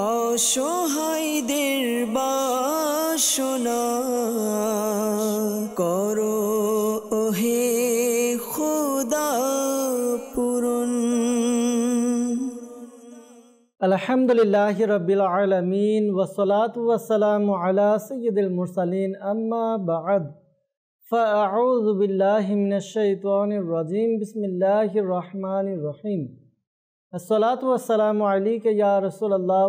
অসহায়দের বাসনা شراشن کروہ خدا الحمد اللہ ربی العلم و سلاۃ وسلم و علیہ سعید المرسلیم عمد فعضب من شعیط الرضیم بسم اللہ الرحمن الرحیم সালাম अलीक या रसोल्ला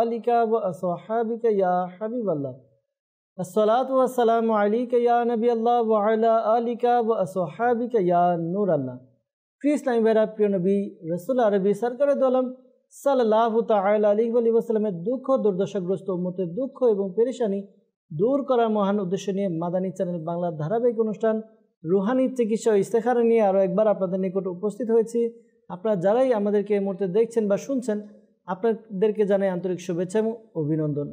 আলিকা ও असहाबिक या हबीब अल्लाह सलातम अलीक ইয়া নবী আল্লাহ वलिका ও असहाबिक या নূর আল্লাহ প্রিয় ইসলামী ভাইরা প্রিয় নবী রসুল আরবি সরকার দোলম সাল্লাহ আলী আসসালামের দুঃখ দুর্দশাগ্রস্ত মতে দুঃখ এবং পেরেশানি দূর করার মহান উদ্দেশ্য নিয়ে মাদানী চ্যানেল বাংলার ধারাবাহিক অনুষ্ঠান রুহানি চিকিৎসা ইস্তেখার নিয়ে আরও একবার আপনাদের নিকট উপস্থিত হয়েছি আপনারা যারাই আমাদেরকে এই মুহূর্তে দেখছেন বা শুনছেন আপনাদেরকে জানাই আন্তরিক শুভেচ্ছা এবং অভিনন্দন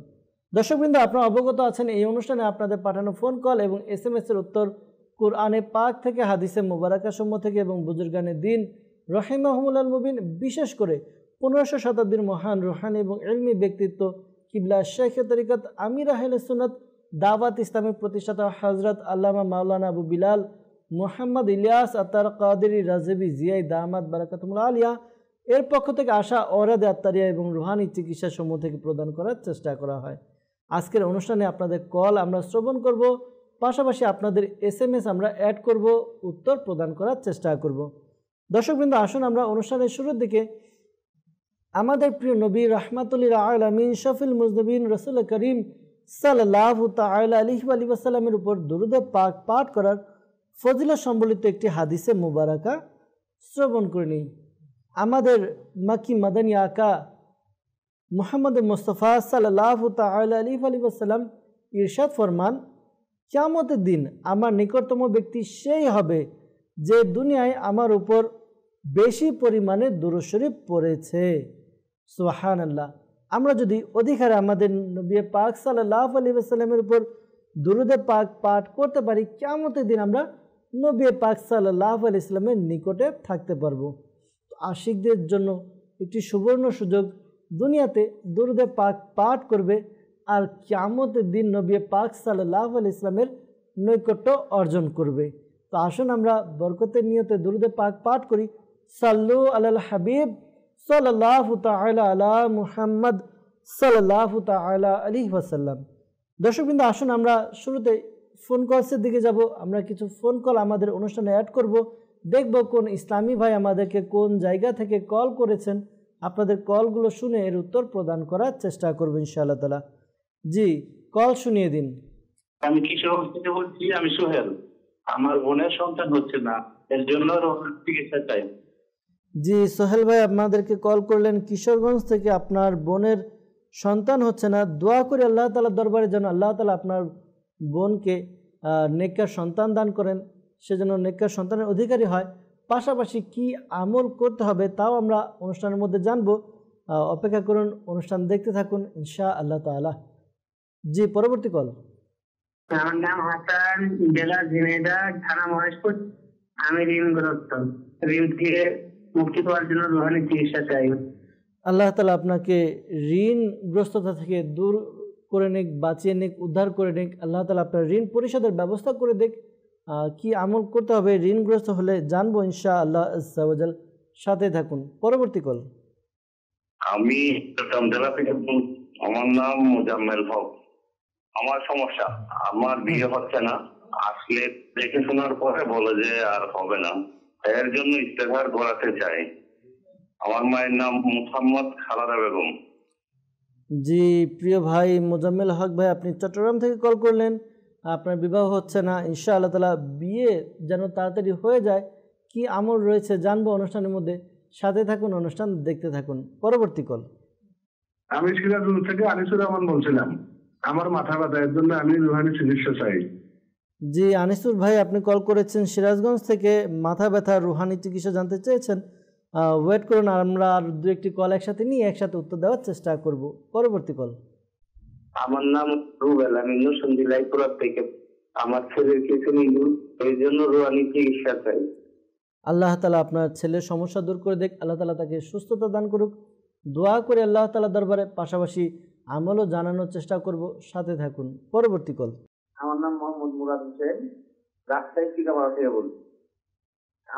দর্শকবৃন্দ আপনারা অবগত আছেন এই অনুষ্ঠানে আপনাদের পাঠানো ফোন কল এবং এস এম এসের উত্তর কোরআনে পাক থেকে হাদিসে মোবারকাসম্ম থেকে এবং বুজুরগানের দিন রহিমাহমুল মুবিন বিশেষ করে পনেরোশো শতাব্দীর মহান রোহানি এবং এলমি ব্যক্তিত্ব কিবলা শেখ তরিকত আমির আহলে সুনত দাওয়াত ইসলামের প্রতিষ্ঠাতা হজরত আল্লামা মাওলানা আবু বিলাল মোহাম্মদ ইলিয়াস আতার কাদেরি রাজেবি জিয়াই দামাদ বারাকাতমুল আলিয়া এর পক্ষ থেকে আসা অরাদে আত্মারিয়া এবং রুহানি চিকিৎসা সমূহ থেকে প্রদান করার চেষ্টা করা হয় আজকের অনুষ্ঠানে আপনাদের কল আমরা শ্রবণ করব পাশাপাশি আপনাদের এস এম এস আমরা অ্যাড করব উত্তর প্রদান করার চেষ্টা করব দর্শকবৃন্দ আসুন আমরা অনুষ্ঠানের শুরুর দিকে আমাদের প্রিয় নবী রহমাতুল্লিরা আলমিন শফিল মুজনবিন রসুল করিম সাল্লাহ তাল আলহি আলিবাসাল্লামের উপর দুরুদ পাক পাঠ করার ফজিলা সম্বলিত একটি হাদিসে মুবারাকা শ্রবণ করে নিই আমাদের মাকি মাদানী আকা মোহাম্মদ মুস্তফা সাল্লাহ আলিফ আলী আসসালাম ইরশাদ ফরমান ক্যামতের দিন আমার নিকটতম ব্যক্তি সেই হবে যে দুনিয়ায় আমার উপর বেশি পরিমাণে দূরশরী পড়েছে সোহান আল্লাহ আমরা যদি অধিকারে আমাদের নবী পাক সাল্লাহ আলী আসসালামের উপর দুরুদে পাক পাঠ করতে পারি কেমতের দিন আমরা নবী পাক সাল্লাহ আলি ইসলামের নিকটে থাকতে পারবো আশিকদের জন্য একটি সুবর্ণ সুযোগ দুনিয়াতে দুর্দে পাক পাঠ করবে আর ক্যামতের দিন নবী পাক সাল্লাহ আলি ইসলামের নৈকট্য অর্জন করবে তো আসুন আমরা বরকতের নিয়তে দুরুদে পাক পাঠ করি সাল্লু আল হাবিব সাল্লাহ তালা আলা মুহাম্মদ সাল্লাহ তালা আলী ওয়াসাল্লাম দর্শকবৃন্দ আসুন আমরা শুরুতে ফোন কলসের দিকে যাব আমরা কিছু ফোন কল আমাদের অনুষ্ঠানে অ্যাড করব দেখব কোন ইসলামী ভাই আমাদেরকে কোন জায়গা থেকে কল করেছেন আপনাদের কলগুলো শুনে এর উত্তর প্রদান করার চেষ্টা করব ইনশাআল্লাহ তালা জি কল শুনিয়ে দিন আমি কিশোর থেকে বলছি আমি সোহেল আমার বোনের সন্তান হচ্ছে না এর জন্য চিকিৎসা চাই জি সোহেল ভাই আপনাদেরকে কল করলেন কিশোরগঞ্জ থেকে আপনার বোনের সন্তান হচ্ছে না দোয়া করে আল্লাহ তালা দরবারে যেন আল্লাহ তালা আপনার বোনকে নেককার সন্তান দান করেন সেজন্য নেককার সন্তানের অধিকারী হয় পাশাপাশি কি আমল করতে হবে তাও আমরা অনুষ্ঠানের মধ্যে জানব অপেক্ষা করুন অনুষ্ঠান দেখতে থাকুন ইনশা আল্লাহ তালা জি পরবর্তী কল আমার নাম হাসান জেলা থানা মহেশপুর আমি ঋণ থেকে মুক্তি পাওয়ার জন্য চিকিৎসা চাই আল্লাহ তালা আপনাকে ঋণগ্রস্ততা থেকে দূর করে নিক বাঁচিয়ে নিক উদ্ধার করে নিক আল্লাহ তালা আপনার ঋণ পরিশোধের ব্যবস্থা করে দিক কি আমল করতে হবে ঋণগ্রস্ত হলে জানবো ইনশা আল্লাহ আজাল সাথে থাকুন পরবর্তী কল আমি চট্টগ্রাম থেকে আমার নাম মোজাম্মেল হক আমার সমস্যা আমার বিয়ে হচ্ছে না আসলে দেখে শোনার পরে বলে যে আর হবে না এর জন্য ইস্তেফার করাতে চাই আমার মায়ের নাম মুহাম্মদ খালাদা বেগম জি প্রিয় ভাই মোজাম্মেল হক ভাই আপনি চট্টগ্রাম থেকে কল করলেন আপনার বিবাহ হচ্ছে না ঈশ্বর আল্লাহ তালা বিয়ে যেন তাড়াতাড়ি হয়ে যায় কি আমল রয়েছে জানবো অনুষ্ঠানের মধ্যে সাথে থাকুন অনুষ্ঠান দেখতে থাকুন পরবর্তী কল আমি সিরাজগঞ্জ থেকে আনিসুর রহমান বলছিলাম আমার মাথা ব্যথা এর জন্য আমি রুহানি চিকিৎসা চাই জি আনিসুর ভাই আপনি কল করেছেন সিরাজগঞ্জ থেকে মাথা ব্যথা রুহানি চিকিৎসা জানতে চেয়েছেন ওয়েট করুন আমরা আর দু একটি কল একসাথে নিয়ে একসাথে উত্তর দেওয়ার চেষ্টা করব পরবর্তী কল আমার নাম রুবেল আমি নতুন লাইপুরা থেকে আমার ছেলের কিছু ইঁদুর এই জন্য রোয়ানি চিকিৎসা চাই আল্লাহ তালা আপনার ছেলের সমস্যা দূর করে দেখ আল্লাহ তালা তাকে সুস্থতা দান করুক দোয়া করে আল্লাহ তালা দরবারে পাশাপাশি আমলও জানানোর চেষ্টা করব সাথে থাকুন পরবর্তী কল আমার নাম মোহাম্মদ মুরাদ হোসেন রাস্তায় টিকা থেকে বলছি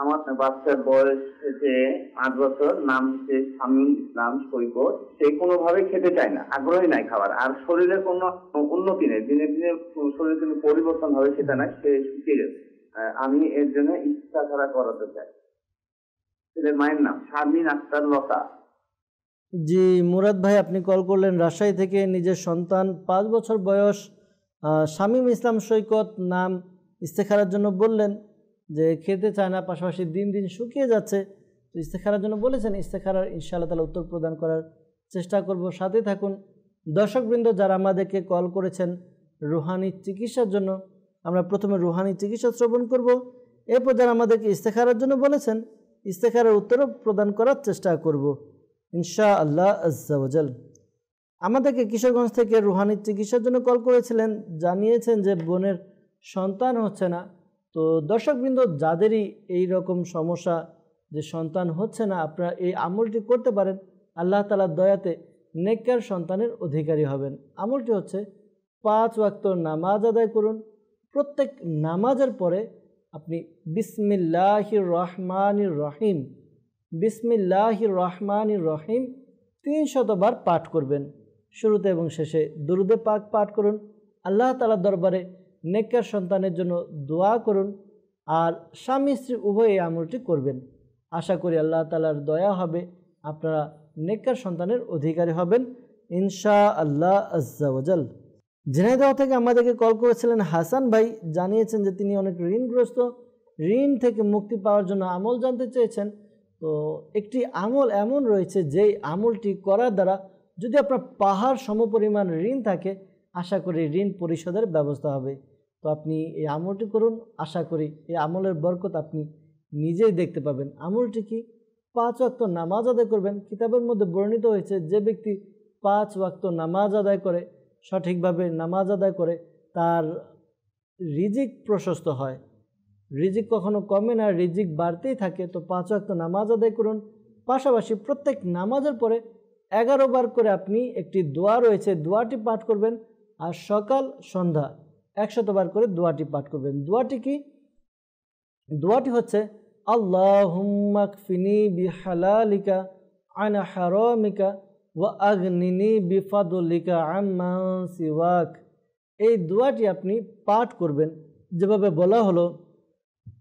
আমার বাচ্চার বয়স হচ্ছে পাঁচ বছর নাম হচ্ছে শামীম ইসলাম সৈকত সে কোনো ভাবে খেতে চায় না আগ্রহী নাই খাবার আর শরীরে কোনো উন্নতি নেই দিনে দিনে শরীরে কোনো পরিবর্তন হবে সেটা নাই সে শুকিয়ে গেছে আমি এর জন্য ইচ্ছা ছাড়া করাতে চাই ছেলের মায়ের নাম শারমিন আক্তার লতা জি মুরাদ ভাই আপনি কল করলেন রাজশাহী থেকে নিজের সন্তান পাঁচ বছর বয়স শামীম ইসলাম সৈকত নাম ইস্তেখারার জন্য বললেন যে খেতে চায় না পাশাপাশি দিন দিন শুকিয়ে যাচ্ছে তো ইস্তেখারার জন্য বলেছেন ইস্তেখারার ইনশাআল্লাহ তালা উত্তর প্রদান করার চেষ্টা করব সাথে থাকুন দর্শকবৃন্দ যারা আমাদেরকে কল করেছেন রুহানি চিকিৎসার জন্য আমরা প্রথমে রুহানি চিকিৎসা শ্রবণ করব এরপর যারা আমাদেরকে ইস্তেখারার জন্য বলেছেন ইস্তেখারের উত্তরও প্রদান করার চেষ্টা করব ইনশা আল্লাহ আজাল আমাদেরকে কিশোরগঞ্জ থেকে রুহানি চিকিৎসার জন্য কল করেছিলেন জানিয়েছেন যে বোনের সন্তান হচ্ছে না তো দর্শকবৃন্দ যাদেরই এই রকম সমস্যা যে সন্তান হচ্ছে না আপনারা এই আমলটি করতে পারেন আল্লাহ তালার দয়াতে নেককার সন্তানের অধিকারী হবেন আমলটি হচ্ছে পাঁচ ওয়াক্ত নামাজ আদায় করুন প্রত্যেক নামাজের পরে আপনি বিসমিল্লাহির রহমানির রহিম বিসমিল্লাহির রহমানির রহিম তিন শতবার পাঠ করবেন শুরুতে এবং শেষে দুরুদে পাক পাঠ করুন আল্লাহ তালার দরবারে নেকর সন্তানের জন্য দোয়া করুন আর স্বামী স্ত্রী উভয়ে আমলটি করবেন আশা করি আল্লাহ তালার দয়া হবে আপনারা নেকর সন্তানের অধিকারী হবেন ইনশা আল্লাহ আজ্জাওয়াজাল ঝিনাইদহ থেকে আমাদেরকে কল করেছিলেন হাসান ভাই জানিয়েছেন যে তিনি অনেক ঋণগ্রস্ত ঋণ থেকে মুক্তি পাওয়ার জন্য আমল জানতে চেয়েছেন তো একটি আমল এমন রয়েছে যেই আমলটি করার দ্বারা যদি আপনার পাহাড় সমপরিমাণ ঋণ থাকে আশা করি ঋণ পরিশোধের ব্যবস্থা হবে তো আপনি এই আমলটি করুন আশা করি এই আমলের বরকত আপনি নিজেই দেখতে পাবেন আমলটি কি পাঁচ ওয়াক্ত নামাজ আদায় করবেন কিতাবের মধ্যে বর্ণিত হয়েছে যে ব্যক্তি পাঁচ ওয়াক্ত নামাজ আদায় করে সঠিকভাবে নামাজ আদায় করে তার রিজিক প্রশস্ত হয় রিজিক কখনো কমে না রিজিক বাড়তেই থাকে তো পাঁচ ওয়াক্ত নামাজ আদায় করুন পাশাপাশি প্রত্যেক নামাজের পরে এগারো বার করে আপনি একটি দোয়া রয়েছে দোয়াটি পাঠ করবেন আর সকাল সন্ধ্যা একশতবার করে দোয়াটি পাঠ করবেন দোয়াটি কি দোয়াটি হচ্ছে আল্লাহমাকফিনি এই দোয়াটি আপনি পাঠ করবেন যেভাবে বলা হলো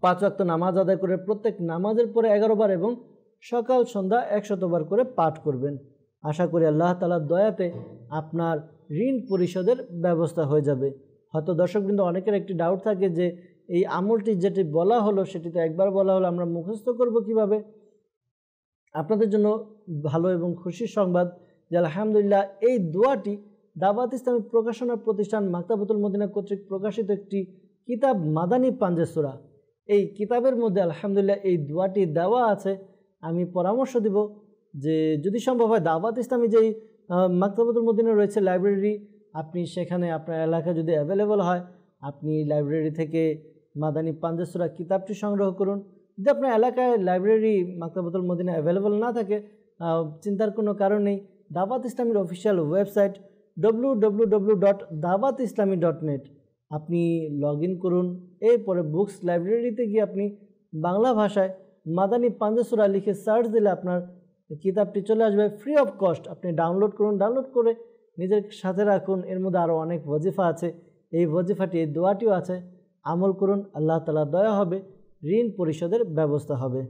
পাঁচ ওয়াক্ত নামাজ আদায় করে প্রত্যেক নামাজের পরে এগারো বার এবং সকাল সন্ধ্যা একশতবার করে পাঠ করবেন আশা করি আল্লাহ তালার দয়াতে আপনার ঋণ পরিশোধের ব্যবস্থা হয়ে যাবে হয়তো দর্শকবৃন্দ অনেকের একটি ডাউট থাকে যে এই আমলটি যেটি বলা হলো সেটি তো একবার বলা হলো আমরা মুখস্থ করব কিভাবে আপনাদের জন্য ভালো এবং খুশির সংবাদ যে আলহামদুলিল্লাহ এই দোয়াটি দাবাত ইসলামী প্রকাশনা প্রতিষ্ঠান মাক্তাবুতুল মদিনা কর্তৃক প্রকাশিত একটি কিতাব মাদানী পাঞ্জেসুরা এই কিতাবের মধ্যে আলহামদুলিল্লাহ এই দোয়াটি দেওয়া আছে আমি পরামর্শ দিব যে যদি সম্ভব হয় দাবাত ইসলামী যেই মাক্তাবুতুল মদিনা রয়েছে লাইব্রেরি আপনি সেখানে আপনার এলাকা যদি অ্যাভেলেবল হয় আপনি লাইব্রেরি থেকে মাদানী পাঞ্জাসুরা কিতাবটি সংগ্রহ করুন যদি আপনার এলাকায় লাইব্রেরি মাকতাবতুল মদিনা অ্যাভেলেবল না থাকে চিন্তার কোনো কারণ নেই দাওয়াত ইসলামীর official website W W dot dot net আপনি লগ ইন করুন এরপরে বুকস লাইব্রেরিতে গিয়ে আপনি বাংলা ভাষায় মাদানী পাঞ্জাসুরা লিখে সার্চ দিলে আপনার কিতাবটি চলে আসবে ফ্রি অফ কস্ট আপনি ডাউনলোড করুন ডাউনলোড করে নিজের সাথে রাখুন এর মধ্যে আরও অনেক ওজিফা আছে এই ওজিফাটি এই দোয়াটিও আছে আমল করুন আল্লাহ তালা দয়া হবে ঋণ পরিশোধের ব্যবস্থা হবে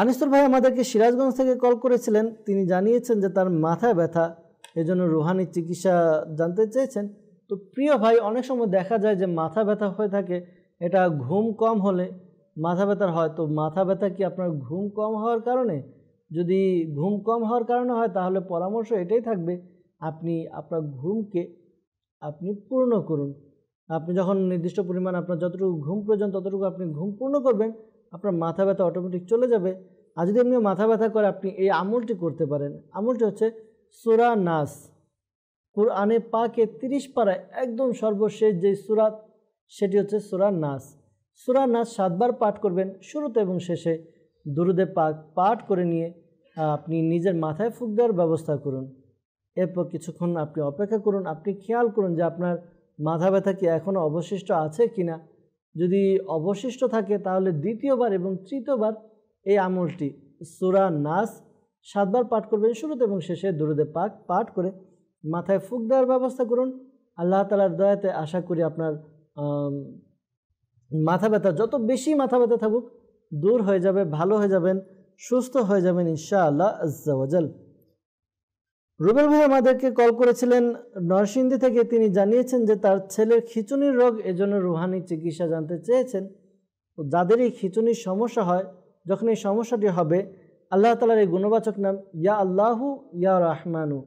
আনিস্তর ভাই আমাদেরকে সিরাজগঞ্জ থেকে কল করেছিলেন তিনি জানিয়েছেন যে তার মাথা ব্যথা এজন্য রুহানি চিকিৎসা জানতে চেয়েছেন তো প্রিয় ভাই অনেক সময় দেখা যায় যে মাথা ব্যথা হয়ে থাকে এটা ঘুম কম হলে মাথা ব্যথার হয় তো মাথা ব্যথা কি আপনার ঘুম কম হওয়ার কারণে যদি ঘুম কম হওয়ার কারণে হয় তাহলে পরামর্শ এটাই থাকবে আপনি আপনার ঘুমকে আপনি পূর্ণ করুন আপনি যখন নির্দিষ্ট পরিমাণ আপনার যতটুকু ঘুম প্রয়োজন ততটুকু আপনি ঘুম পূর্ণ করবেন আপনার মাথা ব্যথা অটোমেটিক চলে যাবে আর যদি এমনি মাথা ব্যথা করে আপনি এই আমলটি করতে পারেন আমলটি হচ্ছে সুরা নাস কোরআনে পাকে তিরিশ পাড়ায় একদম সর্বশেষ যে সুরা সেটি হচ্ছে সুরা নাস সুরা নাস সাতবার পাঠ করবেন শুরুতে এবং শেষে দুরুদে পাক পাঠ করে নিয়ে আপনি নিজের মাথায় ফুক দেওয়ার ব্যবস্থা করুন এরপর কিছুক্ষণ আপনি অপেক্ষা করুন আপনি খেয়াল করুন যে আপনার মাথা ব্যথা কি এখনও অবশিষ্ট আছে কি না যদি অবশিষ্ট থাকে তাহলে দ্বিতীয়বার এবং তৃতীয়বার এই আমলটি সুরা নাস সাতবার পাঠ করবেন শুরুতে এবং শেষে দূরদে পাক পাঠ করে মাথায় ফুক দেওয়ার ব্যবস্থা করুন আল্লাহ তালার দয়াতে আশা করি আপনার মাথা ব্যথা যত বেশি মাথা ব্যথা থাকুক দূর হয়ে যাবে ভালো হয়ে যাবেন সুস্থ হয়ে যাবেন ইনশা আল্লাহ আজাল রুবেল ভাই আমাদেরকে কল করেছিলেন নরসিংদী থেকে তিনি জানিয়েছেন যে তার ছেলের খিচুনির রোগ এজন্য রুহানি চিকিৎসা জানতে চেয়েছেন যাদের এই খিচুনির সমস্যা হয় যখন এই সমস্যাটি হবে আল্লাহ তালার এই গুণবাচক নাম ইয়া আল্লাহু ইয়া রহমানু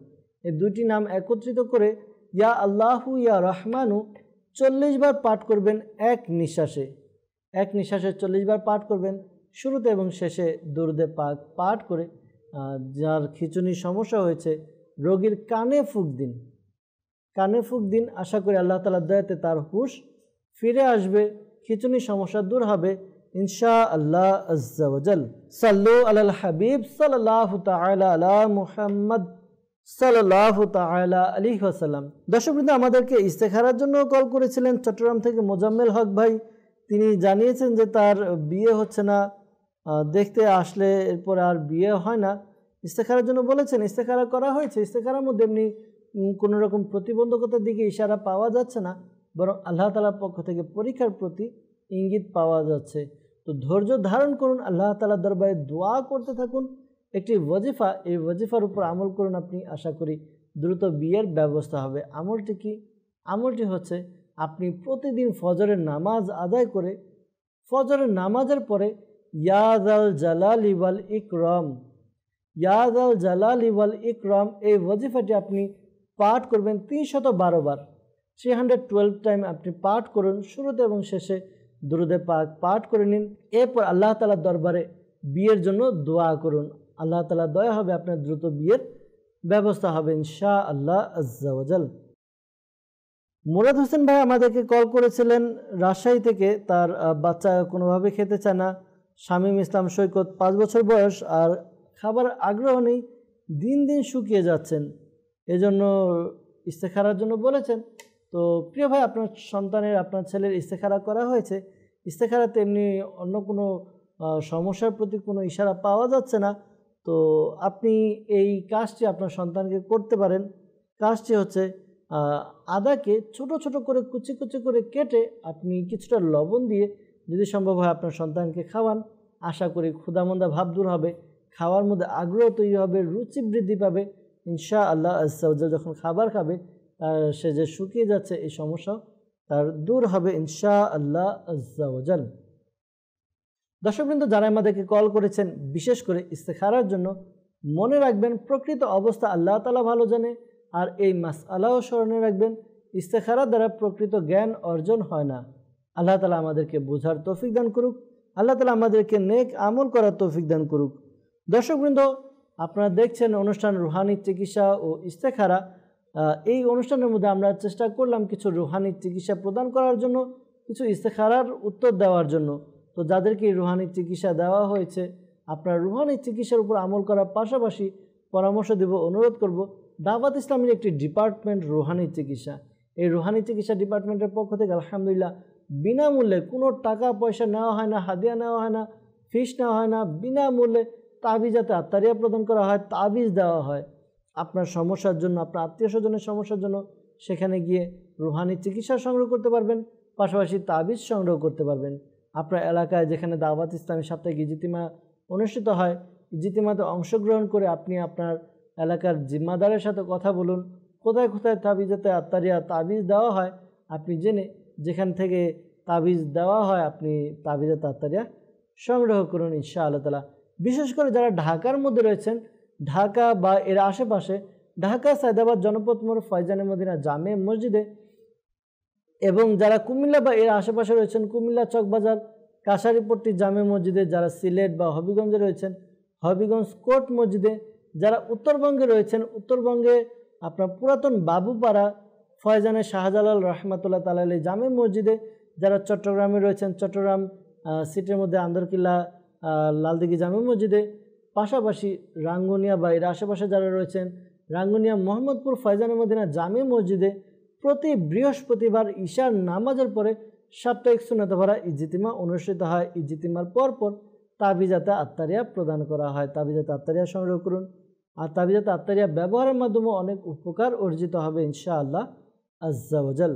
এই দুটি নাম একত্রিত করে ইয়া আল্লাহু ইয়া রহমানু চল্লিশ বার পাঠ করবেন এক নিঃশ্বাসে এক নিঃশ্বাসে চল্লিশ বার পাঠ করবেন শুরুতে এবং শেষে দুরুদে পাক পাঠ করে যার খিচুনি সমস্যা হয়েছে রোগীর কানে ফুক দিন কানে ফুক দিন আশা করি আল্লাহ তালা দয়াতে তার হুশ ফিরে আসবে খিচুনি সমস্যা দূর হবে ইনশা আল্লাহ আজ্জাল সাল্লু আল হাবিব সাল্লাহ আল্লাহ মুহাম্মদ সাল্লাহ তালা আলী আসাল্লাম দর্শকবৃন্দ আমাদেরকে ইস্তেখারার জন্য কল করেছিলেন চট্টগ্রাম থেকে মোজাম্মেল হক ভাই তিনি জানিয়েছেন যে তার বিয়ে হচ্ছে না দেখতে আসলে এরপরে আর বিয়ে হয় না ইস্তেখারের জন্য বলেছেন ইস্তেখারা করা হয়েছে ইস্তেখারার মধ্যে এমনি কোনো রকম প্রতিবন্ধকতার দিকে ইশারা পাওয়া যাচ্ছে না বরং আল্লাহ তালার পক্ষ থেকে পরীক্ষার প্রতি ইঙ্গিত পাওয়া যাচ্ছে তো ধৈর্য ধারণ করুন আল্লাহ তালা দরবারে দোয়া করতে থাকুন একটি ওজিফা এই ওজিফার উপর আমল করুন আপনি আশা করি দ্রুত বিয়ের ব্যবস্থা হবে আমলটি কি আমলটি হচ্ছে আপনি প্রতিদিন ফজরের নামাজ আদায় করে ফজরের নামাজের পরে ইয়াজাল জালাল ইবাল ইকরম ইয়াজাল জালাল ইবাল ইকরম এই ওয়াজিফাটি আপনি পাঠ করবেন তিনশত বারো বার থ্রি হান্ড্রেড টুয়েলভ টাইম আপনি পাঠ করুন শুরুতে এবং শেষে দুরুদে পাক পাঠ করে নিন এরপর আল্লাহ তালার দরবারে বিয়ের জন্য দোয়া করুন আল্লাহ তালা দয়া হবে আপনার দ্রুত বিয়ের ব্যবস্থা হবে ইনশা আল্লাহ আজাল মুরাদ হোসেন ভাই আমাদেরকে কল করেছিলেন রাজশাহী থেকে তার বাচ্চা কোনোভাবে খেতে চায় না শামীম ইসলাম সৈকত পাঁচ বছর বয়স আর খাবার আগ্রহ নেই দিন দিন শুকিয়ে যাচ্ছেন এজন্য ইস্তেখারার জন্য বলেছেন তো প্রিয় ভাই আপনার সন্তানের আপনার ছেলের ইস্তেখারা করা হয়েছে ইস্তেখারা তেমনি অন্য কোনো সমস্যার প্রতি কোনো ইশারা পাওয়া যাচ্ছে না তো আপনি এই কাজটি আপনার সন্তানকে করতে পারেন কাজটি হচ্ছে আদাকে ছোট ছোট করে কুচি কুচি করে কেটে আপনি কিছুটা লবণ দিয়ে যদি সম্ভব হয় আপনার সন্তানকে খাওয়ান আশা করি ক্ষুদামন্দা ভাব দূর হবে খাওয়ার মধ্যে আগ্রহ তৈরি হবে রুচি বৃদ্ধি পাবে ইনশা আল্লাহ আজ্জা যখন খাবার খাবে তার সে যে শুকিয়ে যাচ্ছে এই সমস্যা তার দূর হবে ইনশা আল্লাহ দর্শক দর্শকবৃন্দ যারা আমাদেরকে কল করেছেন বিশেষ করে ইস্তেখারার জন্য মনে রাখবেন প্রকৃত অবস্থা আল্লাহ তালা ভালো জানে আর এই মাস আল্লাহ স্মরণে রাখবেন ইস্তেখারা দ্বারা প্রকৃত জ্ঞান অর্জন হয় না আল্লাহ তালা আমাদেরকে বোঝার তৌফিক দান করুক আল্লাহ তালা আমাদেরকে নেক আমল করার তৌফিক দান করুক দর্শকবৃন্দ আপনারা দেখছেন অনুষ্ঠান রুহানি চিকিৎসা ও ইস্তেখারা এই অনুষ্ঠানের মধ্যে আমরা চেষ্টা করলাম কিছু রুহানি চিকিৎসা প্রদান করার জন্য কিছু ইস্তেখারার উত্তর দেওয়ার জন্য তো যাদেরকে রুহানি চিকিৎসা দেওয়া হয়েছে আপনার রুহানি চিকিৎসার উপর আমল করার পাশাপাশি পরামর্শ দেব অনুরোধ করব দাওয়াত ইসলামের একটি ডিপার্টমেন্ট রুহানি চিকিৎসা এই রুহানি চিকিৎসা ডিপার্টমেন্টের পক্ষ থেকে আলহামদুলিল্লাহ বিনামূল্যে কোনো টাকা পয়সা নেওয়া হয় না হাদিয়া নেওয়া হয় না ফিস নেওয়া হয় না বিনামূল্যে তাবিজ যাতে আত্মারিয়া প্রদান করা হয় তাবিজ দেওয়া হয় আপনার সমস্যার জন্য আপনার আত্মীয় স্বজনের সমস্যার জন্য সেখানে গিয়ে রুহানি চিকিৎসা সংগ্রহ করতে পারবেন পাশাপাশি তাবিজ সংগ্রহ করতে পারবেন আপনার এলাকায় যেখানে দাওয়াত ইসলামী সাপ্তাহিক ইজিতিমা অনুষ্ঠিত হয় ইজিতিমাতে অংশগ্রহণ করে আপনি আপনার এলাকার জিম্মাদারের সাথে কথা বলুন কোথায় কোথায় তাবিজ যাতে আত্মারিয়া তাবিজ দেওয়া হয় আপনি জেনে যেখান থেকে তাবিজ দেওয়া হয় আপনি তাবিজের তাড়াতাড়িয়া সংগ্রহ করুন ইনশা আল্লাহ তালা বিশেষ করে যারা ঢাকার মধ্যে রয়েছেন ঢাকা বা এর আশেপাশে ঢাকা সায়দাবাদ জনপদ মোড় ফয়জানে মদিনা জামে মসজিদে এবং যারা কুমিল্লা বা এর আশেপাশে রয়েছেন কুমিল্লা চকবাজার কাশারিপট্টি জামে মসজিদে যারা সিলেট বা হবিগঞ্জে রয়েছেন হবিগঞ্জ কোর্ট মসজিদে যারা উত্তরবঙ্গে রয়েছেন উত্তরবঙ্গে আপনার পুরাতন বাবুপাড়া ফয়জানে শাহজালাল রহমাতুল্লাহ তালালী জামে মসজিদে যারা চট্টগ্রামে রয়েছেন চট্টগ্রাম সিটির মধ্যে আন্দরকিল্লা লালদিঘি জামে মসজিদে পাশাপাশি রাঙ্গুনিয়া বা এর আশেপাশে যারা রয়েছেন রাঙ্গুনিয়া মোহাম্মদপুর ফয়জানে মদিনা জামে মসজিদে প্রতি বৃহস্পতিবার ঈশার নামাজের পরে সাপ্তাহিক সুনাতভরা ইজিতিমা অনুষ্ঠিত হয় ইজিতিমার পরপর তাবিজাতে আত্মারিয়া প্রদান করা হয় তাবিজাতে আত্মারিয়া সংগ্রহ করুন আর তাবিজাতে আত্মারিয়া ব্যবহারের মাধ্যমে অনেক উপকার অর্জিত হবে ইনশাআল্লাহ আজ্জাওয়াজাল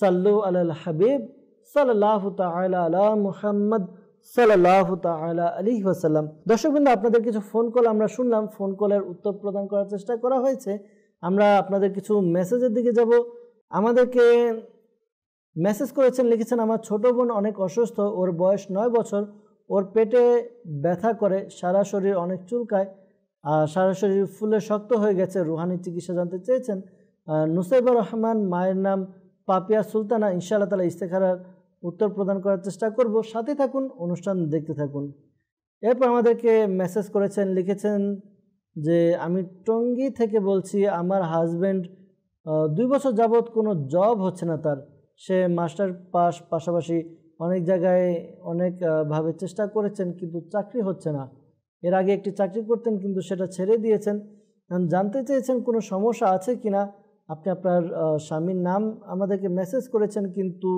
সাল্লু আল হাবিব সাল্লাহ তালা আলা মুহাম্মদ সাল্লাহ তালা আলী দর্শক বিন্দু আপনাদের কিছু ফোন কল আমরা শুনলাম ফোন কলের উত্তর প্রদান করার চেষ্টা করা হয়েছে আমরা আপনাদের কিছু মেসেজের দিকে যাব আমাদেরকে মেসেজ করেছেন লিখেছেন আমার ছোট বোন অনেক অসুস্থ ওর বয়স নয় বছর ওর পেটে ব্যথা করে সারা শরীর অনেক চুলকায় আর সারা শরীর ফুলে শক্ত হয়ে গেছে রুহানি চিকিৎসা জানতে চেয়েছেন নুসাইবা রহমান মায়ের নাম পাপিয়া সুলতানা ইনশাআল্লাহ তালা ইস্তেখারার উত্তর প্রদান করার চেষ্টা করব সাথে থাকুন অনুষ্ঠান দেখতে থাকুন এরপর আমাদেরকে মেসেজ করেছেন লিখেছেন যে আমি টঙ্গি থেকে বলছি আমার হাজব্যান্ড দুই বছর যাবৎ কোনো জব হচ্ছে না তার সে মাস্টার পাস পাশাপাশি অনেক জায়গায় অনেকভাবে চেষ্টা করেছেন কিন্তু চাকরি হচ্ছে না এর আগে একটি চাকরি করতেন কিন্তু সেটা ছেড়ে দিয়েছেন জানতে চেয়েছেন কোনো সমস্যা আছে কি না আপনি আপনার স্বামীর নাম আমাদেরকে মেসেজ করেছেন কিন্তু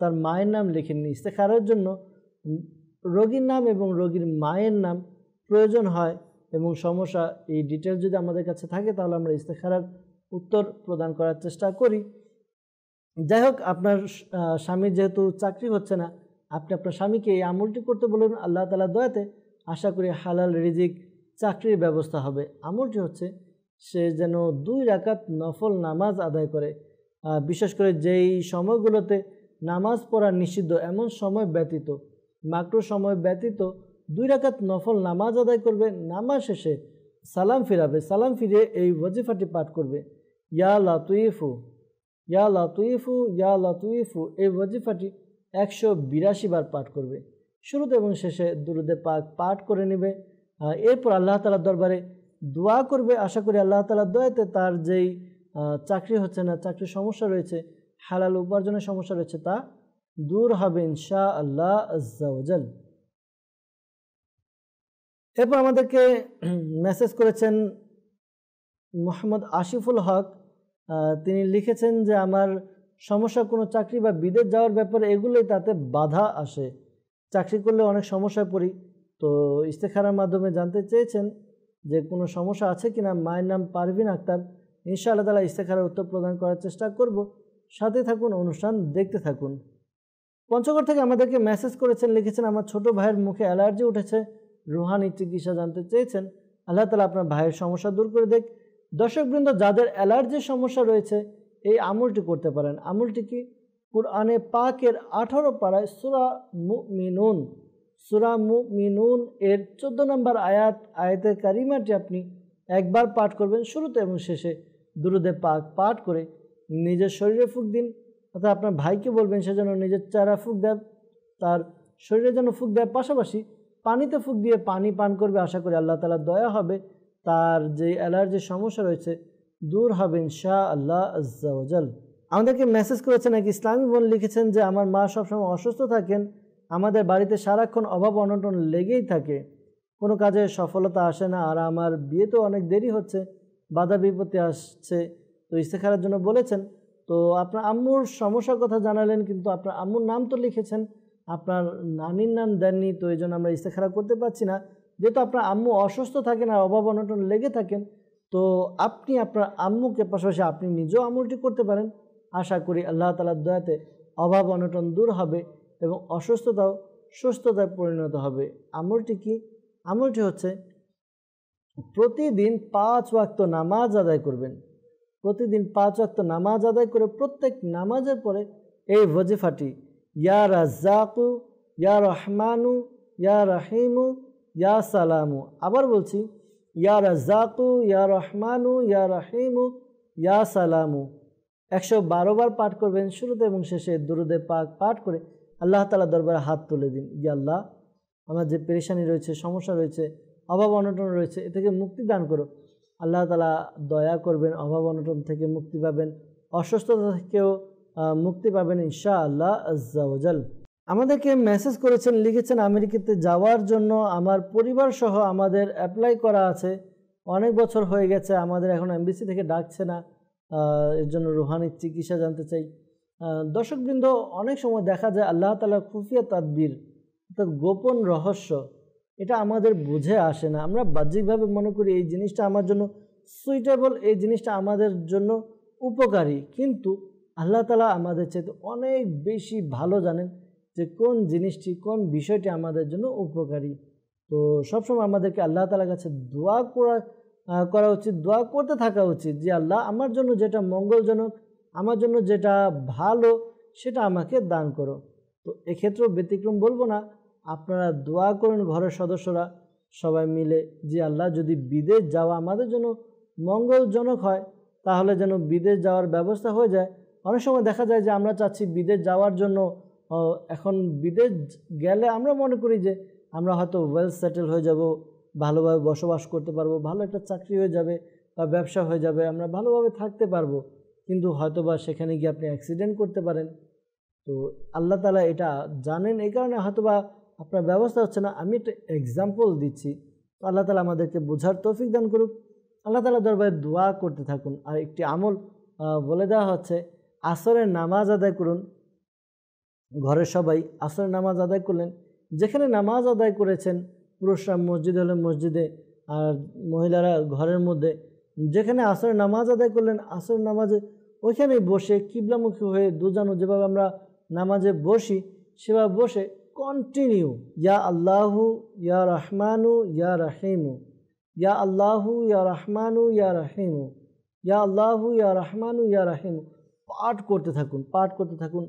তার মায়ের নাম লিখেননি ইস্তেখারের জন্য রোগীর নাম এবং রোগীর মায়ের নাম প্রয়োজন হয় এবং সমস্যা এই ডিটেলস যদি আমাদের কাছে থাকে তাহলে আমরা ইস্তেখারার উত্তর প্রদান করার চেষ্টা করি যাই হোক আপনার স্বামী যেহেতু চাকরি হচ্ছে না আপনি আপনার স্বামীকে এই আমলটি করতে বলুন আল্লাহ তালা দয়াতে আশা করি হালাল রিজিক চাকরির ব্যবস্থা হবে আমলটি হচ্ছে সে যেন দুই রাকাত নফল নামাজ আদায় করে বিশেষ করে যেই সময়গুলোতে নামাজ পড়া নিষিদ্ধ এমন সময় ব্যতীত মাকরু সময় ব্যতীত দুই রাকাত নফল নামাজ আদায় করবে নামাজ শেষে সালাম ফিরাবে সালাম ফিরে এই ওয়াজিফাটি পাঠ করবে ইয়া লাতুইফু ইয়া লাতুইফু ইয়া লাতুইফু এই ওয়াজিফাটি একশো বিরাশি বার পাঠ করবে শুরুতে এবং শেষে দুরুদে পাক পাঠ করে নেবে এরপর আল্লাহ তালার দরবারে দোয়া করবে আশা করি আল্লাহ তালার দোয়াতে তার যেই চাকরি হচ্ছে না চাকরির সমস্যা রয়েছে হালাল উপার্জনের সমস্যা রয়েছে তা দূর হবে ইনশা আল্লাহ আজাল এরপর আমাদেরকে মেসেজ করেছেন মোহাম্মদ আশিফুল হক তিনি লিখেছেন যে আমার সমস্যা কোনো চাকরি বা বিদেশ যাওয়ার ব্যাপারে এগুলোই তাতে বাধা আসে চাকরি করলে অনেক সমস্যায় পড়ি তো ইস্তেখারার মাধ্যমে জানতে চেয়েছেন যে কোনো সমস্যা আছে কি না মায়ের নাম পারভিন আক্তার আল্লাহ তালা ইস্তেখারের উত্তর প্রদান করার চেষ্টা করব সাথে থাকুন অনুষ্ঠান দেখতে থাকুন পঞ্চগড় থেকে আমাদেরকে মেসেজ করেছেন লিখেছেন আমার ছোট ভাইয়ের মুখে অ্যালার্জি উঠেছে রুহানি চিকিৎসা জানতে চেয়েছেন আল্লাহ তালা আপনার ভাইয়ের সমস্যা দূর করে দেখ দর্শকবৃন্দ যাদের অ্যালার্জির সমস্যা রয়েছে এই আমলটি করতে পারেন আমলটি কি কুরআনে পাকের আঠারো পাড়ায় সুরা মিনুন সুরা মিনুন এর ১৪ নম্বর আয়াত আয়াতের কারিমাটি আপনি একবার পাঠ করবেন শুরুতে এবং শেষে দুরুদে পাক পাঠ করে নিজের শরীরে ফুক দিন অর্থাৎ আপনার ভাইকে বলবেন সে যেন নিজের চেহারা ফুক দেয় তার শরীরে যেন ফুক দেয় পাশাপাশি পানিতে ফুক দিয়ে পানি পান করবে আশা করি আল্লাহ তালা দয়া হবে তার যে অ্যালার্জির সমস্যা রয়েছে দূর হবে ইনশা আল্লাহ আজ্জাওজাল আমাদেরকে মেসেজ করেছেন এক ইসলামী বোন লিখেছেন যে আমার মা সবসময় অসুস্থ থাকেন আমাদের বাড়িতে সারাক্ষণ অভাব অনটন লেগেই থাকে কোনো কাজে সফলতা আসে না আর আমার বিয়ে তো অনেক দেরি হচ্ছে বাধা বিপত্তি আসছে তো ইস্তেখারের জন্য বলেছেন তো আপনার আম্মুর সমস্যার কথা জানালেন কিন্তু আপনার আম্মুর নাম তো লিখেছেন আপনার নানির নাম দেননি তো এই জন্য আমরা ইস্তেখারা করতে পারছি না যেহেতু আপনার আম্মু অসুস্থ থাকেন আর অভাব অনটন লেগে থাকেন তো আপনি আপনার আম্মুকে পাশাপাশি আপনি নিজেও আমলটি করতে পারেন আশা করি আল্লাহ তালার দয়াতে অভাব অনটন দূর হবে এবং অসুস্থতাও সুস্থতায় পরিণত হবে আমলটি কি আমলটি হচ্ছে প্রতিদিন পাঁচ ওয়াক্ত নামাজ আদায় করবেন প্রতিদিন পাঁচ ওয়াক্ত নামাজ আদায় করে প্রত্যেক নামাজের পরে এই ভজিফাটি ইয়া রাজাকু ইয়া রহমানু ইয়া রাহিমু ইয়া সালামু আবার বলছি ইয়া রাজাকু ইয়া রহমানু ইয়া রাহিমু ইয়া সালামু একশো বারো বার পাঠ করবেন শুরুতে এবং শেষে দুরুদে পাক পাঠ করে আল্লাহ তালা দরবারে হাত তুলে দিন যে আল্লাহ আমার যে পেরেশানি রয়েছে সমস্যা রয়েছে অভাব অনটন রয়েছে এ থেকে মুক্তি দান করো আল্লাহ তালা দয়া করবেন অভাব অনটন থেকে মুক্তি পাবেন অসুস্থতা থেকেও মুক্তি পাবেন ঈশা আল্লাহ আজাল আমাদেরকে মেসেজ করেছেন লিখেছেন আমেরিকাতে যাওয়ার জন্য আমার পরিবার সহ আমাদের অ্যাপ্লাই করা আছে অনেক বছর হয়ে গেছে আমাদের এখন এমবিসি থেকে ডাকছে না এর জন্য রুহানির চিকিৎসা জানতে চাই দর্শকবৃন্দ অনেক সময় দেখা যায় আল্লাহ তালা খুফিয়া তাদবির অর্থাৎ গোপন রহস্য এটা আমাদের বুঝে আসে না আমরা বাহ্যিকভাবে মনে করি এই জিনিসটা আমার জন্য সুইটেবল এই জিনিসটা আমাদের জন্য উপকারী কিন্তু আল্লাহ তালা আমাদের চাইতে অনেক বেশি ভালো জানেন যে কোন জিনিসটি কোন বিষয়টি আমাদের জন্য উপকারী তো সবসময় আমাদেরকে আল্লাহ তালার কাছে দোয়া করা করা উচিত দোয়া করতে থাকা উচিত যে আল্লাহ আমার জন্য যেটা মঙ্গলজনক আমার জন্য যেটা ভালো সেটা আমাকে দান করো তো এক্ষেত্রেও ব্যতিক্রম বলবো না আপনারা দোয়া করেন ঘরের সদস্যরা সবাই মিলে যে আল্লাহ যদি বিদেশ যাওয়া আমাদের জন্য মঙ্গলজনক হয় তাহলে যেন বিদেশ যাওয়ার ব্যবস্থা হয়ে যায় অনেক সময় দেখা যায় যে আমরা চাচ্ছি বিদেশ যাওয়ার জন্য এখন বিদেশ গেলে আমরা মনে করি যে আমরা হয়তো ওয়েল সেটেল হয়ে যাব ভালোভাবে বসবাস করতে পারবো ভালো একটা চাকরি হয়ে যাবে বা ব্যবসা হয়ে যাবে আমরা ভালোভাবে থাকতে পারবো কিন্তু হয়তোবা সেখানে গিয়ে আপনি অ্যাক্সিডেন্ট করতে পারেন তো আল্লাহ তালা এটা জানেন এই কারণে হয়তোবা আপনার ব্যবস্থা হচ্ছে না আমি একটা এক্সাম্পল দিচ্ছি তো আল্লাহ তালা আমাদেরকে বোঝার তৌফিক দান করুক আল্লাহ তালা দরবারে দোয়া করতে থাকুন আর একটি আমল বলে দেওয়া হচ্ছে আসরের নামাজ আদায় করুন ঘরের সবাই আসরের নামাজ আদায় করলেন যেখানে নামাজ আদায় করেছেন পুরুষরা মসজিদ হলে মসজিদে আর মহিলারা ঘরের মধ্যে যেখানে আসর নামাজ আদায় করলেন আসর নামাজে ওইখানে বসে কিবলামুখী হয়ে দুজানো যেভাবে আমরা নামাজে বসি সেভাবে বসে কন্টিনিউ ইয়া আল্লাহু ইয়া রহমানু ইয়া রাহিমু ইয়া আল্লাহু ইয়া রহমানু ইয়া রাহিমু ইয়া আল্লাহু ইয়া রহমানু ইয়া রাহিমু পাঠ করতে থাকুন পাঠ করতে থাকুন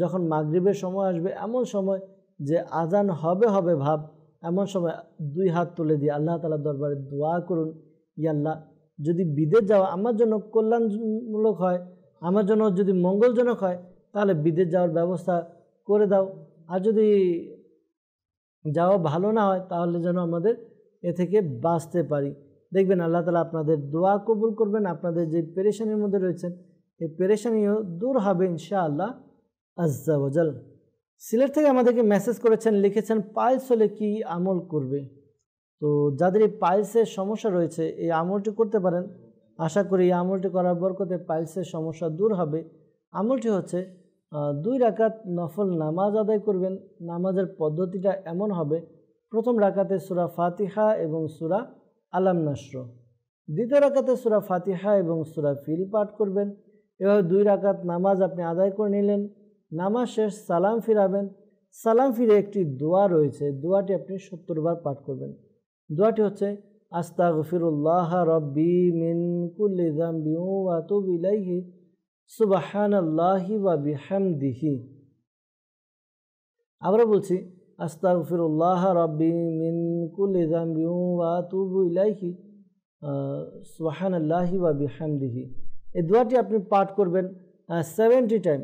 যখন মাগরীবের সময় আসবে এমন সময় যে আজান হবে হবে ভাব এমন সময় দুই হাত তুলে দিয়ে আল্লাহ তালার দরবারে দোয়া করুন ইয়াল্লাহ যদি বিদেশ যাওয়া আমার জন্য কল্যাণমূলক হয় আমার জন্য যদি মঙ্গলজনক হয় তাহলে বিদেশ যাওয়ার ব্যবস্থা করে দাও আর যদি যাওয়া ভালো না হয় তাহলে যেন আমাদের এ থেকে বাঁচতে পারি দেখবেন আল্লাহ তালা আপনাদের দোয়া কবুল করবেন আপনাদের যে পেরেশানির মধ্যে রয়েছেন এই পেরেশানিও দূর হবে ইনশা আল্লাহ আজ্জাওয়াজাল সিলেট থেকে আমাদেরকে মেসেজ করেছেন লিখেছেন পায়ে হলে কি আমল করবে তো যাদের এই পাইলসের সমস্যা রয়েছে এই আমলটি করতে পারেন আশা করি এই আমলটি করার বরকতে পাইলসের সমস্যা দূর হবে আমলটি হচ্ছে দুই রাকাত নফল নামাজ আদায় করবেন নামাজের পদ্ধতিটা এমন হবে প্রথম রাকাতে সুরা ফাতিহা এবং সুরা আলাম নাসর দ্বিতীয় রাকাতে সুরা ফাতিহা এবং সুরা ফিল পাঠ করবেন এভাবে দুই রাকাত নামাজ আপনি আদায় করে নিলেন নামাজ শেষ সালাম ফিরাবেন সালাম ফিরে একটি দোয়া রয়েছে দোয়াটি আপনি সত্তর পাঠ করবেন দোয়াটি হচ্ছে আস্তা গফিরুল্লাহ রব্বি মিন কুল্লি জাম্বি ওয়া তুবিলাইহি সুবাহানাল্লাহি ওয়া বিহামদিহি আমরা বলছি আস্তা গফিরুল্লাহ রব্বি মিন কুল্লি জাম্বি ওয়া তুবিলাইহি সুবাহানাল্লাহি ওয়া বিহামদিহি এই দোয়াটি আপনি পাঠ করবেন সেভেন্টি টাইম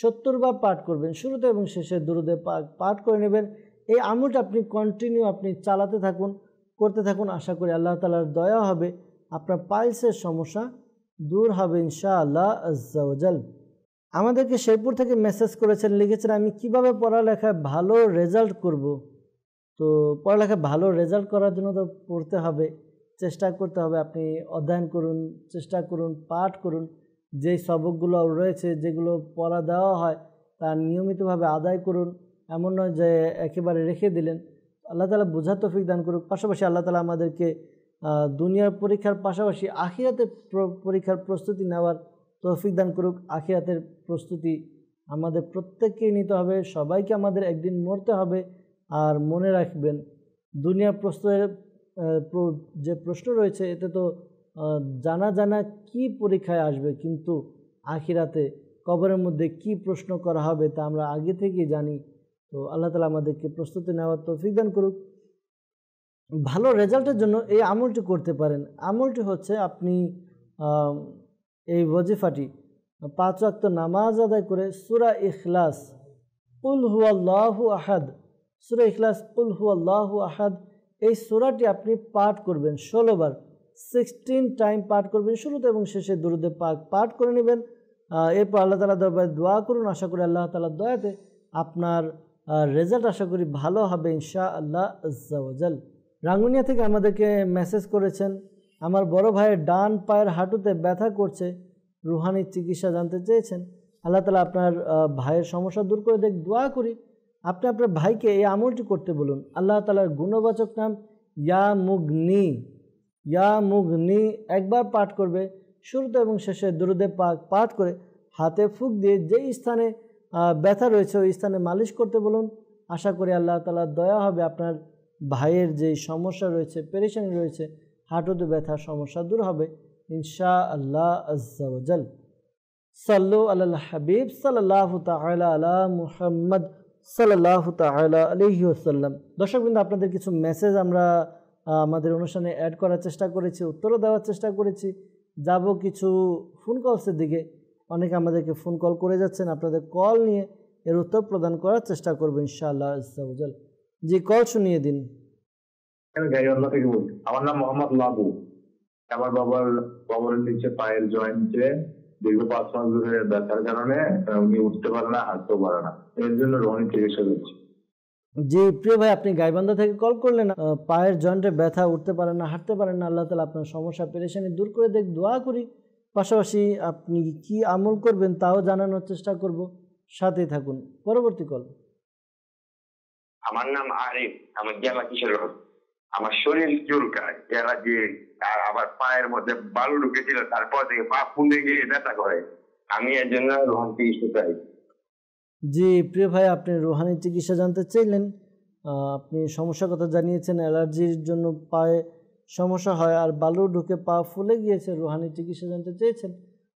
সত্তর বার পাঠ করবেন শুরুতে এবং শেষে দুরুদে পাঠ করে নেবেন এই আমুলটা আপনি কন্টিনিউ আপনি চালাতে থাকুন করতে থাকুন আশা করি আল্লাহ তালার দয়া হবে আপনার পাইলসের সমস্যা দূর হবে ইনশা আল্লাহ আজ্জাল আমাদেরকে শেরপুর থেকে মেসেজ করেছেন লিখেছেন আমি কিভাবে পড়ালেখায় ভালো রেজাল্ট করব। তো পড়ালেখায় ভালো রেজাল্ট করার জন্য তো পড়তে হবে চেষ্টা করতে হবে আপনি অধ্যয়ন করুন চেষ্টা করুন পাঠ করুন যেই সবকগুলো রয়েছে যেগুলো পড়া দেওয়া হয় তা নিয়মিতভাবে আদায় করুন এমন নয় যে একেবারে রেখে দিলেন আল্লাহ তালা বোঝার তফিক দান করুক পাশাপাশি আল্লাহ তালা আমাদেরকে দুনিয়ার পরীক্ষার পাশাপাশি আখিরাতের পরীক্ষার প্রস্তুতি নেওয়ার তৌফিক দান করুক আখিরাতের প্রস্তুতি আমাদের প্রত্যেককেই নিতে হবে সবাইকে আমাদের একদিন মরতে হবে আর মনে রাখবেন দুনিয়ার প্রশ্নের যে প্রশ্ন রয়েছে এতে তো জানা জানা কি পরীক্ষায় আসবে কিন্তু আখিরাতে কবরের মধ্যে কি প্রশ্ন করা হবে তা আমরা আগে থেকেই জানি তো আল্লাহ তালা আমাদেরকে প্রস্তুতি নেওয়ার তৌফিক দান করুক ভালো রেজাল্টের জন্য এই আমলটি করতে পারেন আমলটি হচ্ছে আপনি এই ওজিফাটি পাঁচ রক্ত নামাজ আদায় করে সুরা ইখলাস উল হুয়াল্লাহু আহাদ সুরা ইখলাস উল হুয়াল্লাহু আহাদ এই সুরাটি আপনি পাঠ করবেন ষোলোবার সিক্সটিন টাইম পাঠ করবেন শুরুতে এবং শেষে দুরুদে পাক পাঠ করে নেবেন এরপর আল্লাহ তালা দরবারে দোয়া করুন আশা করি আল্লাহ তালার দয়াতে আপনার রেজাল্ট আশা করি ভালো হবে ইনশা আল্লাহ আজ্জাওয়াজাল রাঙ্গুনিয়া থেকে আমাদেরকে মেসেজ করেছেন আমার বড় ভাইয়ের ডান পায়ের হাঁটুতে ব্যথা করছে রুহানির চিকিৎসা জানতে চেয়েছেন আল্লাহ তালা আপনার ভাইয়ের সমস্যা দূর করে দেখ দোয়া করি আপনি আপনার ভাইকে এই আমলটি করতে বলুন আল্লাহ তালার গুণবাচক নাম ইয়া মুগনি ইয়া মুগনি একবার পাঠ করবে শুরুতে এবং শেষে দুরুদে পাক পাঠ করে হাতে ফুক দিয়ে যেই স্থানে ব্যথা রয়েছে ওই স্থানে মালিশ করতে বলুন আশা করি আল্লাহ তালার দয়া হবে আপনার ভাইয়ের যে সমস্যা রয়েছে পেরেশানি রয়েছে হাঁটুতে ব্যথার সমস্যা দূর হবে ইনশা আল্লাহ আজাল সাল্লু আল্লাহ হাবিব সাল্লাহ তালা আলা মুহাম্মদ সাল্লাহ তালা আলহি আসাল্লাম বিন্দু আপনাদের কিছু মেসেজ আমরা আমাদের অনুষ্ঠানে অ্যাড করার চেষ্টা করেছি উত্তরও দেওয়ার চেষ্টা করেছি যাব কিছু ফোন কলসের দিকে অনেকে আমাদেরকে ফোন কল করে যাচ্ছেন আপনাদের কল নিয়ে এর উত্তর প্রদান করার চেষ্টা করবো ইনশাআল্লাহ ইসাউজাল জি কল শুনিয়ে দিন আমার নাম মোহাম্মদ লাবু আমার বাবার বাবার নিচে পায়ের জয়েন্টে দীর্ঘ পাঁচ মাস ধরে ব্যথার কারণে উনি উঠতে পারে না হাঁটতেও পারে না এর জন্য রনি চিকিৎসা জি প্রিয় ভাই আপনি গাইবান্ধা থেকে কল করলেন পায়ের জয়েন্টে ব্যথা উঠতে পারেন না হাঁটতে পারেন না আল্লাহ তালা আপনার সমস্যা পেরেছেন দূর করে দেখ দোয়া করি পাশাপাশি আপনি কি আমল করবেন তাও জানানোর চেষ্টা করব সাথে থাকুন পরবর্তী কল আমার নাম আরিফ আমার গেলা কিশোরগঞ্জ আমার শরীর চুলকায় জেলা যে আর আবার পায়ের মধ্যে বালু ঢুকেছিল তারপর থেকে পা ফুলে গিয়ে ব্যথা করে আমি এর জন্য রোহান চিকিৎসা চাই জি প্রিয় ভাই আপনি রোহানি চিকিৎসা জানতে চাইলেন আপনি সমস্যার কথা জানিয়েছেন অ্যালার্জির জন্য পায়ে সমস্যা হয় আর বালু ঢুকে পা ফুলে গিয়েছে রুহানি চিকিৎসা জানতে চেয়েছেন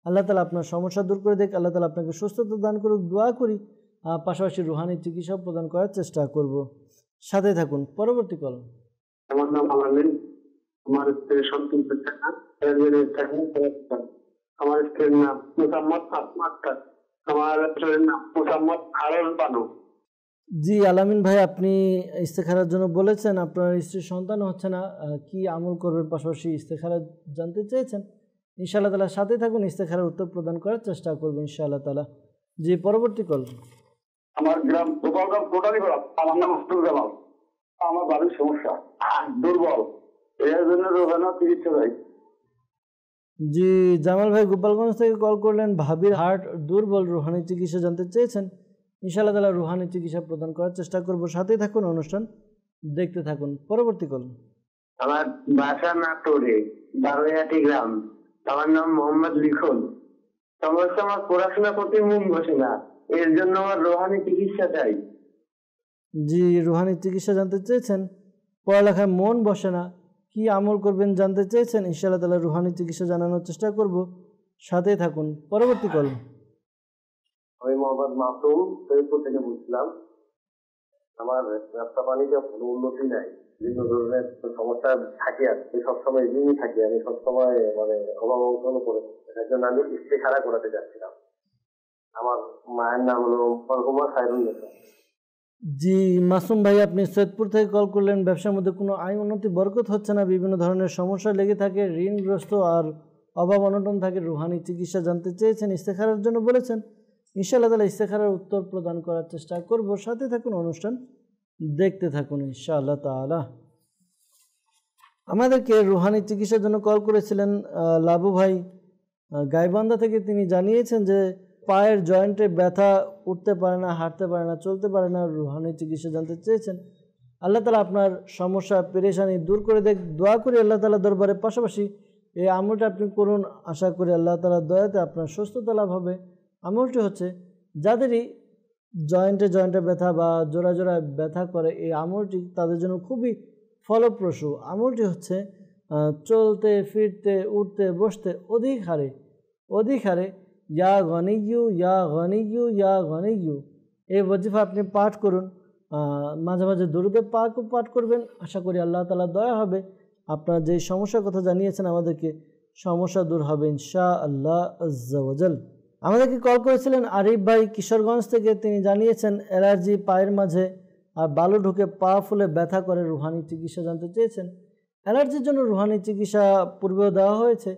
আল্লাহ তালা আপনার সমস্যা দূর করে দেখ আল্লাহ তালা আপনাকে সুস্থতা দান করুক দোয়া করি পাশাপাশি রুহানি চিকিৎসা প্রদান করার চেষ্টা করব সাথে থাকুন পরবর্তী কল আমার নাম আলামিন আমার স্ত্রী সন্তান আমার স্ত্রীর নাম মোসাম্মদ আসমা আমার স্ত্রীর নাম মোসাম্মদ আরজ বানু জি আলামিন ভাই আপনি ইস্তেখারার জন্য বলেছেন আপনার স্ত্রীর সন্তান হচ্ছে না কি আমল করবেন পাশাপাশি ইস্তেখারা জানতে চেয়েছেন ইনশাআল্লাহ তালা সাথে থাকুন ইস্তেখারের উত্তর প্রদান করার চেষ্টা করবেন ইনশাআল্লাহ তালা জি পরবর্তী কল আমার গ্রাম গোপালগঞ্জ টোটালি আমার নাম হুসুল জামাল আমার বাড়ির সমস্যা দুর্বল এর জন্য রোজানা চিকিৎসা ভাই জি জামাল ভাই গোপালগঞ্জ থেকে কল করলেন ভাবির হার্ট দুর্বল রোহানি চিকিৎসা জানতে চেয়েছেন ইনশাআল্লাহ তালা রুহানি চিকিৎসা প্রদান করার চেষ্টা করব সাথেই থাকুন অনুষ্ঠান দেখতে থাকুন পরবর্তী কল আমার বাসা নাটোরে বারোয়াটি গ্রাম আমার নাম মোহাম্মদ লিখন সমস্যা আমার পড়াশোনা করতে মন বসে না এর জন্য আমার রোহানি চিকিৎসা চাই জি রুহানি চিকিৎসা জানতে চেয়েছেন পড়ালেখায় মন বসে না কি আমল করবেন জানতে চেয়েছেন ইনশাআল্লাহ তালা রুহানি চিকিৎসা জানানোর চেষ্টা করব সাথেই থাকুন পরবর্তী কল আমি মোহাম্মদ মাসুম সৈয়দপুর থেকে বলছিলাম আমার রাস্তা পানিতে কোনো উন্নতি নাই বিভিন্ন ধরনের সমস্যা থাকে আর কি সবসময় এমনি থাকি আমি সবসময় মানে অভাব অংশগ্রহণ করে এটার জন্য আমি ইস্তেখারা করাতে যাচ্ছিলাম আমার মায়ের নাম হলো মরহুমা খায়রুল জি মাসুম ভাই আপনি সৈয়দপুর থেকে কল করলেন ব্যবসার মধ্যে কোনো আইন উন্নতি বরকত হচ্ছে না বিভিন্ন ধরনের সমস্যা লেগে থাকে ঋণগ্রস্ত আর অভাব অনটন থাকে রুহানি চিকিৎসা জানতে চেয়েছেন ইস্তেখারের জন্য বলেছেন ইনশাল্লাহ তালা ইস্তেখারের উত্তর প্রদান করার চেষ্টা করব সাথে থাকুন অনুষ্ঠান দেখতে থাকুন ইনশাআল্লাহ তালা আমাদেরকে রুহানি চিকিৎসার জন্য কল করেছিলেন লাবু ভাই গাইবান্ধা থেকে তিনি জানিয়েছেন যে পায়ের জয়েন্টে ব্যথা উঠতে পারে না হাঁটতে পারে না চলতে পারে না রুহানি চিকিৎসা জানতে চেয়েছেন আল্লাহ তালা আপনার সমস্যা পেরেশানি দূর করে দেখ দোয়া করি আল্লাহ তালা দরবারের পাশাপাশি এই আমলটা আপনি করুন আশা করি আল্লাহ তালা দয়াতে আপনার সুস্থতা লাভ হবে আঙুলটি হচ্ছে যাদেরই জয়েন্টে জয়েন্টে ব্যথা বা জোড়া জোড়া ব্যথা করে এই আমলটি তাদের জন্য খুবই ফলপ্রসূ আমলটি হচ্ছে চলতে ফিরতে উঠতে বসতে অধিক হারে অধিক হারে ইয়া গনিগিউ ইয়া গনিগিউ ইয়া গনিগিউ এই বজিফা আপনি পাঠ করুন মাঝে মাঝে দুর্গে পাকও পাঠ করবেন আশা করি আল্লাহ তালা দয়া হবে আপনার যে সমস্যার কথা জানিয়েছেন আমাদেরকে সমস্যা দূর হবে ইনশা আল্লাহ আজ্জাওয়াজাল আমাদেরকে কল করেছিলেন আরিফ ভাই কিশোরগঞ্জ থেকে তিনি জানিয়েছেন অ্যালার্জি পায়ের মাঝে আর বালু ঢুকে পা ফুলে ব্যথা করে রুহানি চিকিৎসা জানতে চেয়েছেন অ্যালার্জির জন্য রুহানি চিকিৎসা পূর্বেও দেওয়া হয়েছে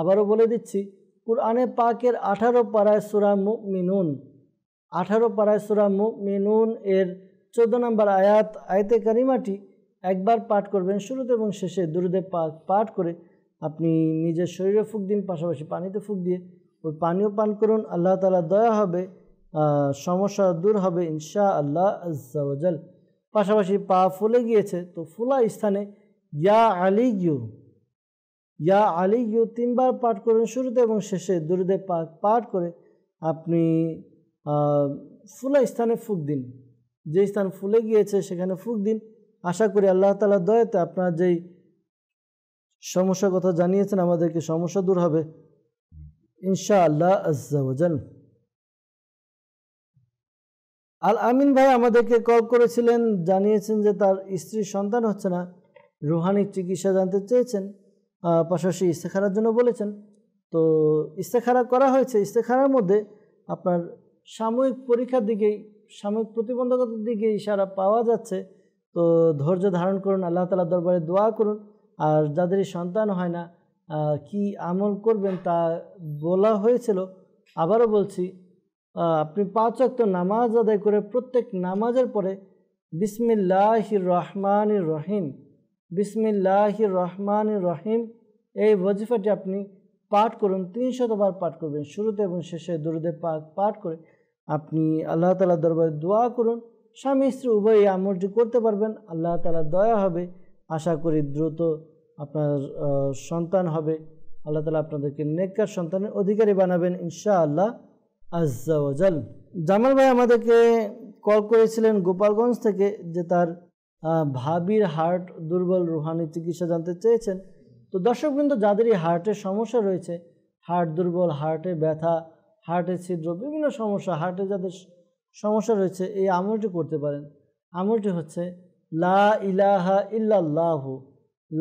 আবারও বলে দিচ্ছি কুরআনে পাকের আঠারো পাড়ায় সুরা মুখ মিনুন আঠারো পাড়ায় সুরা মুখ মিনুন এর চোদ্দ নম্বর আয়াত আয়তে কারিমাটি একবার পাঠ করবেন শুরুতে এবং শেষে দুরুদে পাঠ করে আপনি নিজের শরীরে ফুক দিন পাশাপাশি পানিতে ফুক দিয়ে ওই পানীয় পান করুন আল্লাহ তালা দয়া হবে সমস্যা দূর হবে ইনশা আল্লাহ আজাল পাশাপাশি পা ফুলে গিয়েছে তো ফুলা স্থানে ইয়া আলী গিউ ইয়া আলী গিউ তিনবার পাঠ করুন শুরুতে এবং শেষে দূরদে পাক পাঠ করে আপনি ফুলা স্থানে ফুক দিন যে স্থান ফুলে গিয়েছে সেখানে ফুক দিন আশা করি আল্লাহ তালা দয়াতে আপনার যেই সমস্যার কথা জানিয়েছেন আমাদেরকে সমস্যা দূর হবে إن شاء الله আল আমিন ভাই আমাদেরকে কল করেছিলেন জানিয়েছেন যে তার স্ত্রীর সন্তান হচ্ছে না রুহানি চিকিৎসা জানতে চেয়েছেন পাশাপাশি ইস্তেখারার জন্য বলেছেন তো ইস্তেখারা করা হয়েছে ইস্তেখারার মধ্যে আপনার সাময়িক পরীক্ষার দিকেই সাময়িক প্রতিবন্ধকতার দিকে ইশারা পাওয়া যাচ্ছে তো ধৈর্য ধারণ করুন আল্লাহ তালা দরবারে দোয়া করুন আর যাদের সন্তান হয় না কি আমল করবেন তা বলা হয়েছিল আবারও বলছি আপনি পাঁচ অক্ত নামাজ আদায় করে প্রত্যেক নামাজের পরে বিসমিল্লাহ রহমান রহিম বিসমিল্লাহ রহমান রহিম এই ওয়াজিফাটি আপনি পাঠ করুন তিনশতবার পাঠ করবেন শুরুতে এবং শেষে দুরুদে পাক পাঠ করে আপনি আল্লাহ তালা দরবারে দোয়া করুন স্বামী স্ত্রী উভয় আমলটি করতে পারবেন আল্লাহ তালা দয়া হবে আশা করি দ্রুত আপনার সন্তান হবে আল্লাহ তালা আপনাদেরকে নেককার সন্তানের অধিকারী বানাবেন ইনশা আল্লাহ আজাল জামাল ভাই আমাদেরকে কল করেছিলেন গোপালগঞ্জ থেকে যে তার ভাবির হার্ট দুর্বল রুহানি চিকিৎসা জানতে চেয়েছেন তো দর্শক কিন্তু যাদেরই হার্টের সমস্যা রয়েছে হার্ট দুর্বল হার্টে ব্যথা হার্টে ছিদ্র বিভিন্ন সমস্যা হার্টে যাদের সমস্যা রয়েছে এই আমলটি করতে পারেন আমলটি হচ্ছে লা ইলাহা ইল্লাহু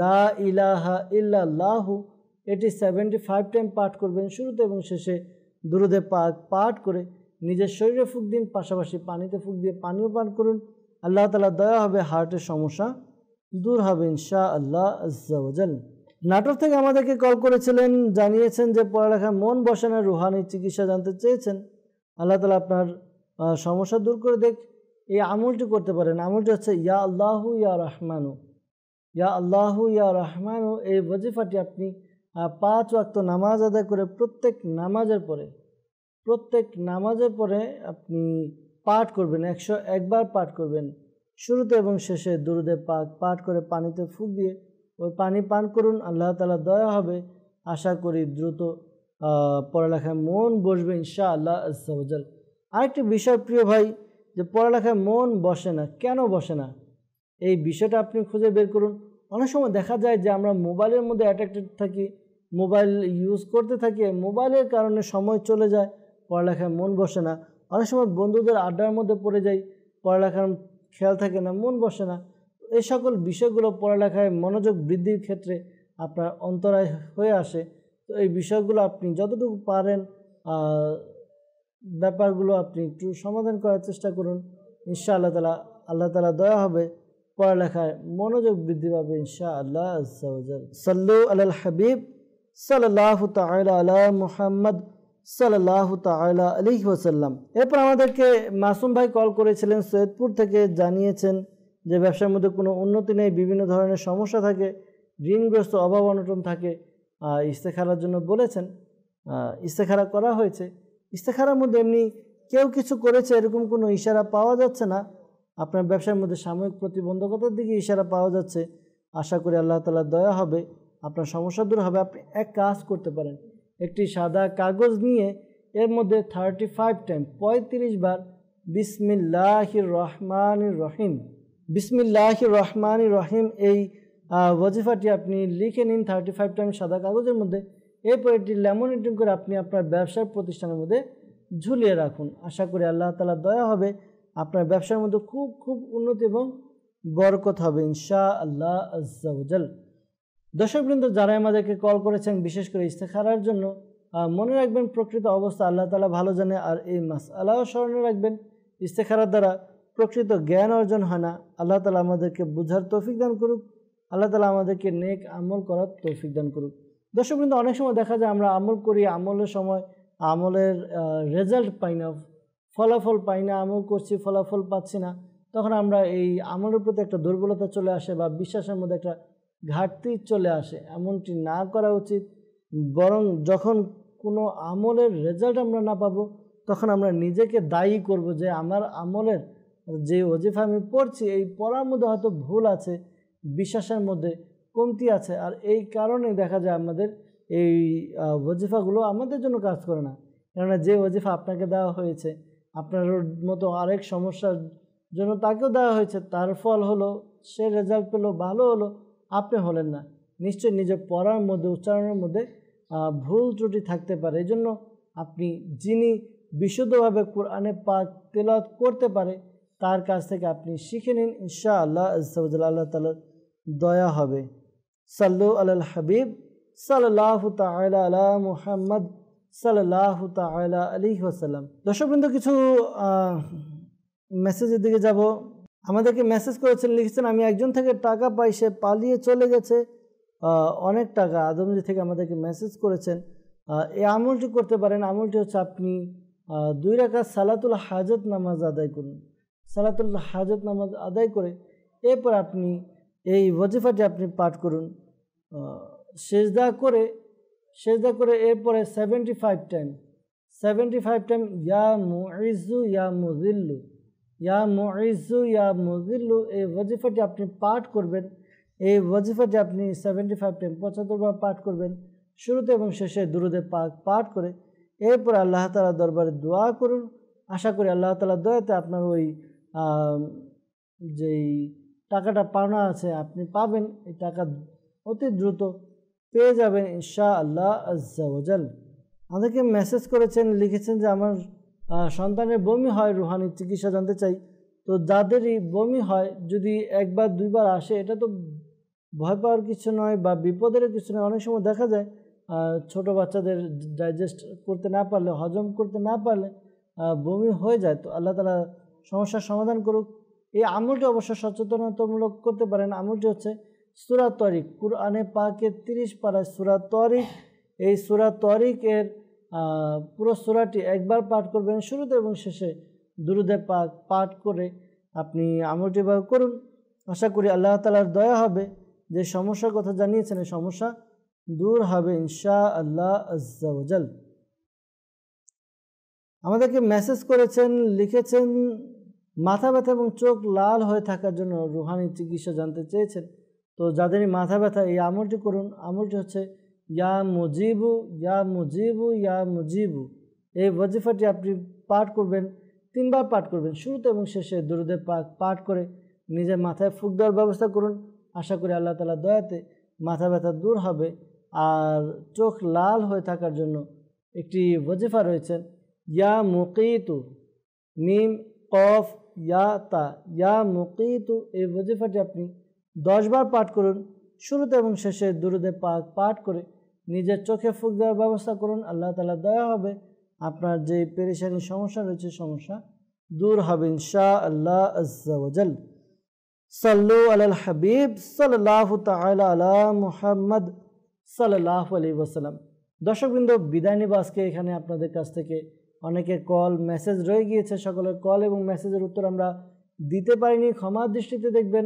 লা ইলাহা ইল্লাহু এটি সেভেন্টি ফাইভ টাইম পাঠ করবেন শুরুতে এবং শেষে দুরুদে পাক পাঠ করে নিজের শরীরে ফুক দিন পাশাপাশি পানিতে ফুক দিয়ে পানিও পান করুন আল্লাহ তালা দয়া হবে হার্টের সমস্যা দূর হবে ইনশা আল্লাহ আজাল নাটোর থেকে আমাদেরকে কল করেছিলেন জানিয়েছেন যে পড়ালেখার মন বসে না রুহানি চিকিৎসা জানতে চেয়েছেন আল্লাহ তালা আপনার সমস্যা দূর করে দেখ এই আমলটি করতে পারেন আমলটি হচ্ছে ইয়া আল্লাহু ইয়া রহমানু ইয়া আল্লাহু ইয়া ও এই বজিফাটি আপনি পাঁচ ওয়াক্ত নামাজ আদায় করে প্রত্যেক নামাজের পরে প্রত্যেক নামাজের পরে আপনি পাঠ করবেন একশো একবার পাঠ করবেন শুরুতে এবং শেষে দুরুদে পাক পাঠ করে পানিতে ফুক দিয়ে ওই পানি পান করুন আল্লাহ তালা দয়া হবে আশা করি দ্রুত পড়ালেখায় মন বসবে ইনশা আল্লাহ আজাল আরেকটি বিষয় প্রিয় ভাই যে পড়ালেখায় মন বসে না কেন বসে না এই বিষয়টা আপনি খুঁজে বের করুন অনেক সময় দেখা যায় যে আমরা মোবাইলের মধ্যে অ্যাট্রাক্টেড থাকি মোবাইল ইউজ করতে থাকি মোবাইলের কারণে সময় চলে যায় পড়ালেখায় মন বসে না অনেক সময় বন্ধুদের আড্ডার মধ্যে পড়ে যাই পড়ালেখার খেয়াল থাকে না মন বসে না এই সকল বিষয়গুলো পড়ালেখায় মনোযোগ বৃদ্ধির ক্ষেত্রে আপনার অন্তরায় হয়ে আসে তো এই বিষয়গুলো আপনি যতটুকু পারেন ব্যাপারগুলো আপনি একটু সমাধান করার চেষ্টা করুন ইনশা আল্লাহ তালা আল্লাহ তালা দয়া হবে পড়ালেখায় মনোযোগ বৃদ্ধি পাবে ইনশা আল্লাহ সাল্লু আল হাবিব সাল্লাহ তালা আলা মুহাম্মদ সাল্লাহ তালা আলী ওসাল্লাম এরপর আমাদেরকে মাসুম ভাই কল করেছিলেন সৈয়দপুর থেকে জানিয়েছেন যে ব্যবসার মধ্যে কোনো উন্নতি নেই বিভিন্ন ধরনের সমস্যা থাকে ঋণগ্রস্ত অভাব অনটন থাকে ইস্তেখারার জন্য বলেছেন ইস্তেখারা করা হয়েছে ইস্তেখারার মধ্যে এমনি কেউ কিছু করেছে এরকম কোনো ইশারা পাওয়া যাচ্ছে না আপনার ব্যবসার মধ্যে সাময়িক প্রতিবন্ধকতার দিকে ইশারা পাওয়া যাচ্ছে আশা করি আল্লাহ তালার দয়া হবে আপনার সমস্যা দূর হবে আপনি এক কাজ করতে পারেন একটি সাদা কাগজ নিয়ে এর মধ্যে থার্টি ফাইভ টাইম পঁয়ত্রিশ বার বিসমিল্লাহ রহমান রহিম বিসমিল্লাহ রহমান রহিম এই ওয়াজিফাটি আপনি লিখে নিন থার্টি ফাইভ টাইম সাদা কাগজের মধ্যে এরপর এটি লেমনেটিং করে আপনি আপনার ব্যবসার প্রতিষ্ঠানের মধ্যে ঝুলিয়ে রাখুন আশা করি আল্লাহ তালা দয়া হবে আপনার ব্যবসার মধ্যে খুব খুব উন্নতি এবং বরকত হবে ইনশা আল্লাহ আজ্জাউজাল দর্শকবৃন্দ যারা আমাদেরকে কল করেছেন বিশেষ করে ইস্তেখারার জন্য মনে রাখবেন প্রকৃত অবস্থা আল্লাহ তালা ভালো জানে আর এই মাস আল্লাহ স্মরণে রাখবেন ইস্তেখারার দ্বারা প্রকৃত জ্ঞান অর্জন হয় না আল্লাহ তালা আমাদেরকে বুঝার তৌফিক দান করুক আল্লাহ তালা আমাদেরকে নেক আমল করার তৌফিক দান করুক দর্শকবৃন্দ অনেক সময় দেখা যায় আমরা আমল করি আমলের সময় আমলের রেজাল্ট পাই না ফলাফল পাই না আমল করছি ফলাফল পাচ্ছি না তখন আমরা এই আমলের প্রতি একটা দুর্বলতা চলে আসে বা বিশ্বাসের মধ্যে একটা ঘাটতি চলে আসে এমনটি না করা উচিত বরং যখন কোনো আমলের রেজাল্ট আমরা না পাবো তখন আমরা নিজেকে দায়ী করব যে আমার আমলের যে ওজিফা আমি পড়ছি এই পড়ার মধ্যে হয়তো ভুল আছে বিশ্বাসের মধ্যে কমতি আছে আর এই কারণে দেখা যায় আমাদের এই ওজিফাগুলো আমাদের জন্য কাজ করে না কেননা যে ওজিফা আপনাকে দেওয়া হয়েছে আপনার মতো আরেক সমস্যার জন্য তাকেও দেওয়া হয়েছে তার ফল হলো সে রেজাল্ট পেলো ভালো হলো আপনি হলেন না নিশ্চয়ই নিজের পড়ার মধ্যে উচ্চারণের মধ্যে ভুল ত্রুটি থাকতে পারে এই জন্য আপনি যিনি বিশুদ্ধভাবে কোরআনে পাক তেলাত করতে পারে তার কাছ থেকে আপনি শিখে নিন ইশা আল্লাহ আল্লাহ তালার দয়া হবে সাল্লু আল হাবিব সাল্লাহ তালা আলা মুহাম্মদ সাল্লাহ তালা আলী ওসাল্লাম দর্শকবৃন্দ কিছু মেসেজের দিকে যাব আমাদেরকে মেসেজ করেছেন লিখেছেন আমি একজন থেকে টাকা পাই সে পালিয়ে চলে গেছে অনেক টাকা আদমজি থেকে আমাদেরকে মেসেজ করেছেন এই আমলটি করতে পারেন আমলটি হচ্ছে আপনি দুই রাখা সালাতুল হাজত নামাজ আদায় করুন সালাতুল হাজত নামাজ আদায় করে এরপর আপনি এই ওজিফাটি আপনি পাঠ করুন সেজদা করে সেজদা করে এরপরে seventy five time seventy five time ইয়া মুইজু ইয়া মুজিল্লু ইয়া মুইজু ইয়া মুজিল্লু এই ওয়জিফাটি আপনি পাঠ করবেন এই ওয়াজিফাটি আপনি সেভেন্টি ফাইভ টাইম পঁচাত্তরবার পাঠ করবেন শুরুতে এবং শেষে দুরুদে পাক পাঠ করে এরপর আল্লাহ তালা দরবারে দোয়া করুন আশা করি আল্লাহ তালা দয়াতে আপনার ওই যেই টাকাটা পাওনা আছে আপনি পাবেন এই টাকা অতি দ্রুত পেয়ে যাবেন ইনশা আল্লাহ আজ্জাওয়াজাল আমাদেরকে মেসেজ করেছেন লিখেছেন যে আমার সন্তানের বমি হয় রুহানি চিকিৎসা জানতে চাই তো যাদেরই বমি হয় যদি একবার দুইবার আসে এটা তো ভয় পাওয়ার কিছু নয় বা বিপদের কিছু নয় অনেক সময় দেখা যায় ছোট বাচ্চাদের ডাইজেস্ট করতে না পারলে হজম করতে না পারলে বমি হয়ে যায় তো আল্লাহ তালা সমস্যার সমাধান করুক এই আমলটি অবশ্য সচেতনতামূলক করতে পারেন আমলটি হচ্ছে সুরা তরিক কুরআনে পাকের তিরিশ পাড়ায় সুরা তরিক এই সুরা তরিকের পুরো সুরাটি একবার পাঠ করবেন শুরুতে এবং শেষে দুরুদে পাক পাঠ করে আপনি আমলটি ব্যবহার করুন আশা করি আল্লাহ তালার দয়া হবে যে সমস্যার কথা জানিয়েছেন এই সমস্যা দূর হবে ইনশা আল্লাহ আজাল আমাদেরকে মেসেজ করেছেন লিখেছেন মাথা ব্যথা এবং চোখ লাল হয়ে থাকার জন্য রুহানি চিকিৎসা জানতে চেয়েছেন তো যাদের মাথা ব্যথা এই আমলটি করুন আমলটি হচ্ছে ইয়া মুজিবু ইয়া মুজিবু ইয়া মুজিবু এই বজিফাটি আপনি পাঠ করবেন তিনবার পাঠ করবেন শুরুতে এবং শেষে দুরুদে পাক পাঠ করে নিজের মাথায় ফুক দেওয়ার ব্যবস্থা করুন আশা করি আল্লাহ তালা দয়াতে মাথা ব্যথা দূর হবে আর চোখ লাল হয়ে থাকার জন্য একটি বজিফা রয়েছেন ইয়া মুকিতু মিম কফ ইয়া তা ইয়া মুকিতু এই বজিফাটি আপনি দশবার পাঠ করুন শুরুতে এবং শেষে দুরুদে পাক পাঠ করে নিজের চোখে ফুক দেওয়ার ব্যবস্থা করুন আল্লাহ তালা দয়া হবে আপনার যে পেরেশানি সমস্যা রয়েছে সমস্যা দূর হবে ইনশা আল্লাহ আজাল সাল্লু আল হাবিব সাল্লাহ তাল আলা মুহাম্মদ সাল্লাহ আলী ওসালাম দর্শকবৃন্দ বিদায় নিব আজকে এখানে আপনাদের কাছ থেকে অনেকে কল মেসেজ রয়ে গিয়েছে সকলের কল এবং মেসেজের উত্তর আমরা দিতে পারিনি ক্ষমার দৃষ্টিতে দেখবেন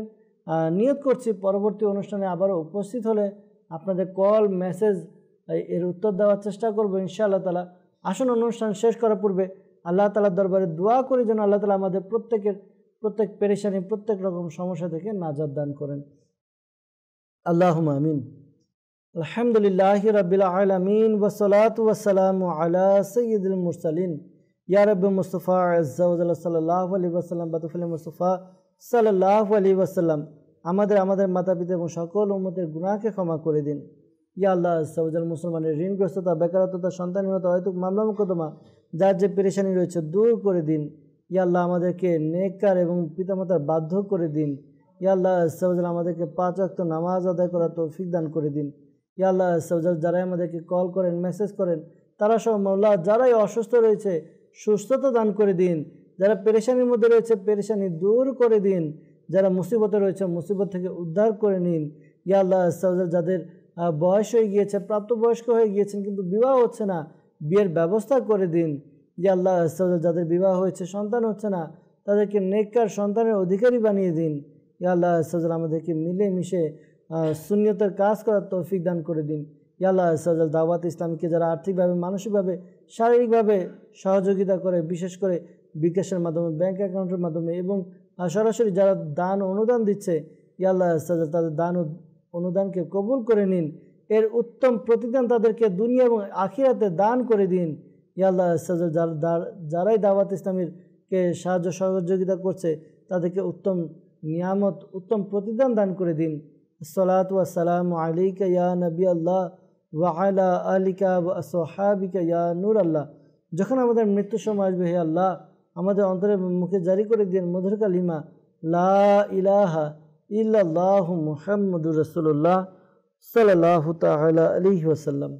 নিয়োগ করছি পরবর্তী অনুষ্ঠানে আবারও উপস্থিত হলে আপনাদের কল মেসেজ এর উত্তর দেওয়ার চেষ্টা করবো ইনশাআল্লাহ তালা আসন অনুষ্ঠান শেষ করার পূর্বে আল্লাহ তালার দরবারে দোয়া করি যেন আল্লাহ তালা আমাদের প্রত্যেকের প্রত্যেক পেরেশানি প্রত্যেক রকম সমস্যা থেকে নাজার দান করেন আল্লাহ আমিন আলহামদুলিল্লাহ রবিল আলমিন ওসলাত ওসালাম আলা সঈদুল মুরসালিন ইয়ারব মুস্তফা আজ্জাউজাল সাল্লাহ আলী ওসালাম বাতুফুল মুস্তফা সাল্লাহ আলী আমাদের আমাদের মাতা পিতা এবং সকল উন্মতের গুণাকে ক্ষমা করে দিন ইয়া আল্লাহ সাউজাল মুসলমানের ঋণগ্রস্ততা বেকারত্বতা সন্তানহীনতা অহেতুক মামলা মোকদ্দমা যার যে পেরেশানি রয়েছে দূর করে দিন ইয়া আল্লাহ আমাদেরকে নেকর এবং পিতামাতার বাধ্য করে দিন ইয়া আল্লাহ সাউজাল আমাদেরকে পাঁচ অক্ত নামাজ আদায় করা তৌফিক দান করে দিন ইয়া আল্লাহ সাউজাল যারাই আমাদেরকে কল করেন মেসেজ করেন তারা সব মাওলা যারাই অসুস্থ রয়েছে সুস্থতা দান করে দিন যারা পেরেশানির মধ্যে রয়েছে পেরেশানি দূর করে দিন যারা মুসিবতে রয়েছে মুসিবত থেকে উদ্ধার করে নিন ইয়া আল্লাহ যাদের বয়স হয়ে গিয়েছে প্রাপ্তবয়স্ক হয়ে গিয়েছেন কিন্তু বিবাহ হচ্ছে না বিয়ের ব্যবস্থা করে দিন ইয়া আল্লাহ যাদের বিবাহ হয়েছে সন্তান হচ্ছে না তাদেরকে নেককার সন্তানের অধিকারী বানিয়ে দিন ইয়া আল্লাহ সাজাল আমাদেরকে মিলে মিশে শূন্যতার কাজ করার তৌফিক দান করে দিন ইয়া আল্লাহ সাজাল দাওয়াত ইসলামকে যারা আর্থিকভাবে মানসিকভাবে শারীরিকভাবে সহযোগিতা করে বিশেষ করে বিকাশের মাধ্যমে ব্যাঙ্ক অ্যাকাউন্টের মাধ্যমে এবং সরাসরি যারা দান অনুদান দিচ্ছে ইয়াল্লাহ আস্তাজা তাদের দান অনুদানকে কবুল করে নিন এর উত্তম প্রতিদান তাদেরকে দুনিয়া এবং আখিরাতে দান করে দিন ইয়াল্লাহ আস্তাজা যারাই দাওয়াত ইসলামীর কে সাহায্য সহযোগিতা করছে তাদেরকে উত্তম নিয়ামত উত্তম প্রতিদান দান করে দিন সালাত ওয়াসালাম আলিকা ইয়া নবী আল্লাহ আলা আলিকা ওয়া সোহাবিকা ইয়া নূর আল্লাহ যখন আমাদের মৃত্যু সময় আসবে হে আল্লাহ আমাদের অন্তরে মুখে জারি করে দিন মধুর কালিমা লা ইলাহা ইল্লাহ মুহাম্মদুর রসুল্লাহ সাল্লাহ তালা আলহি ওসাল্লাম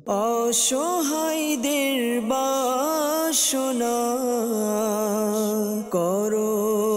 অসহায়দের বাসনা করো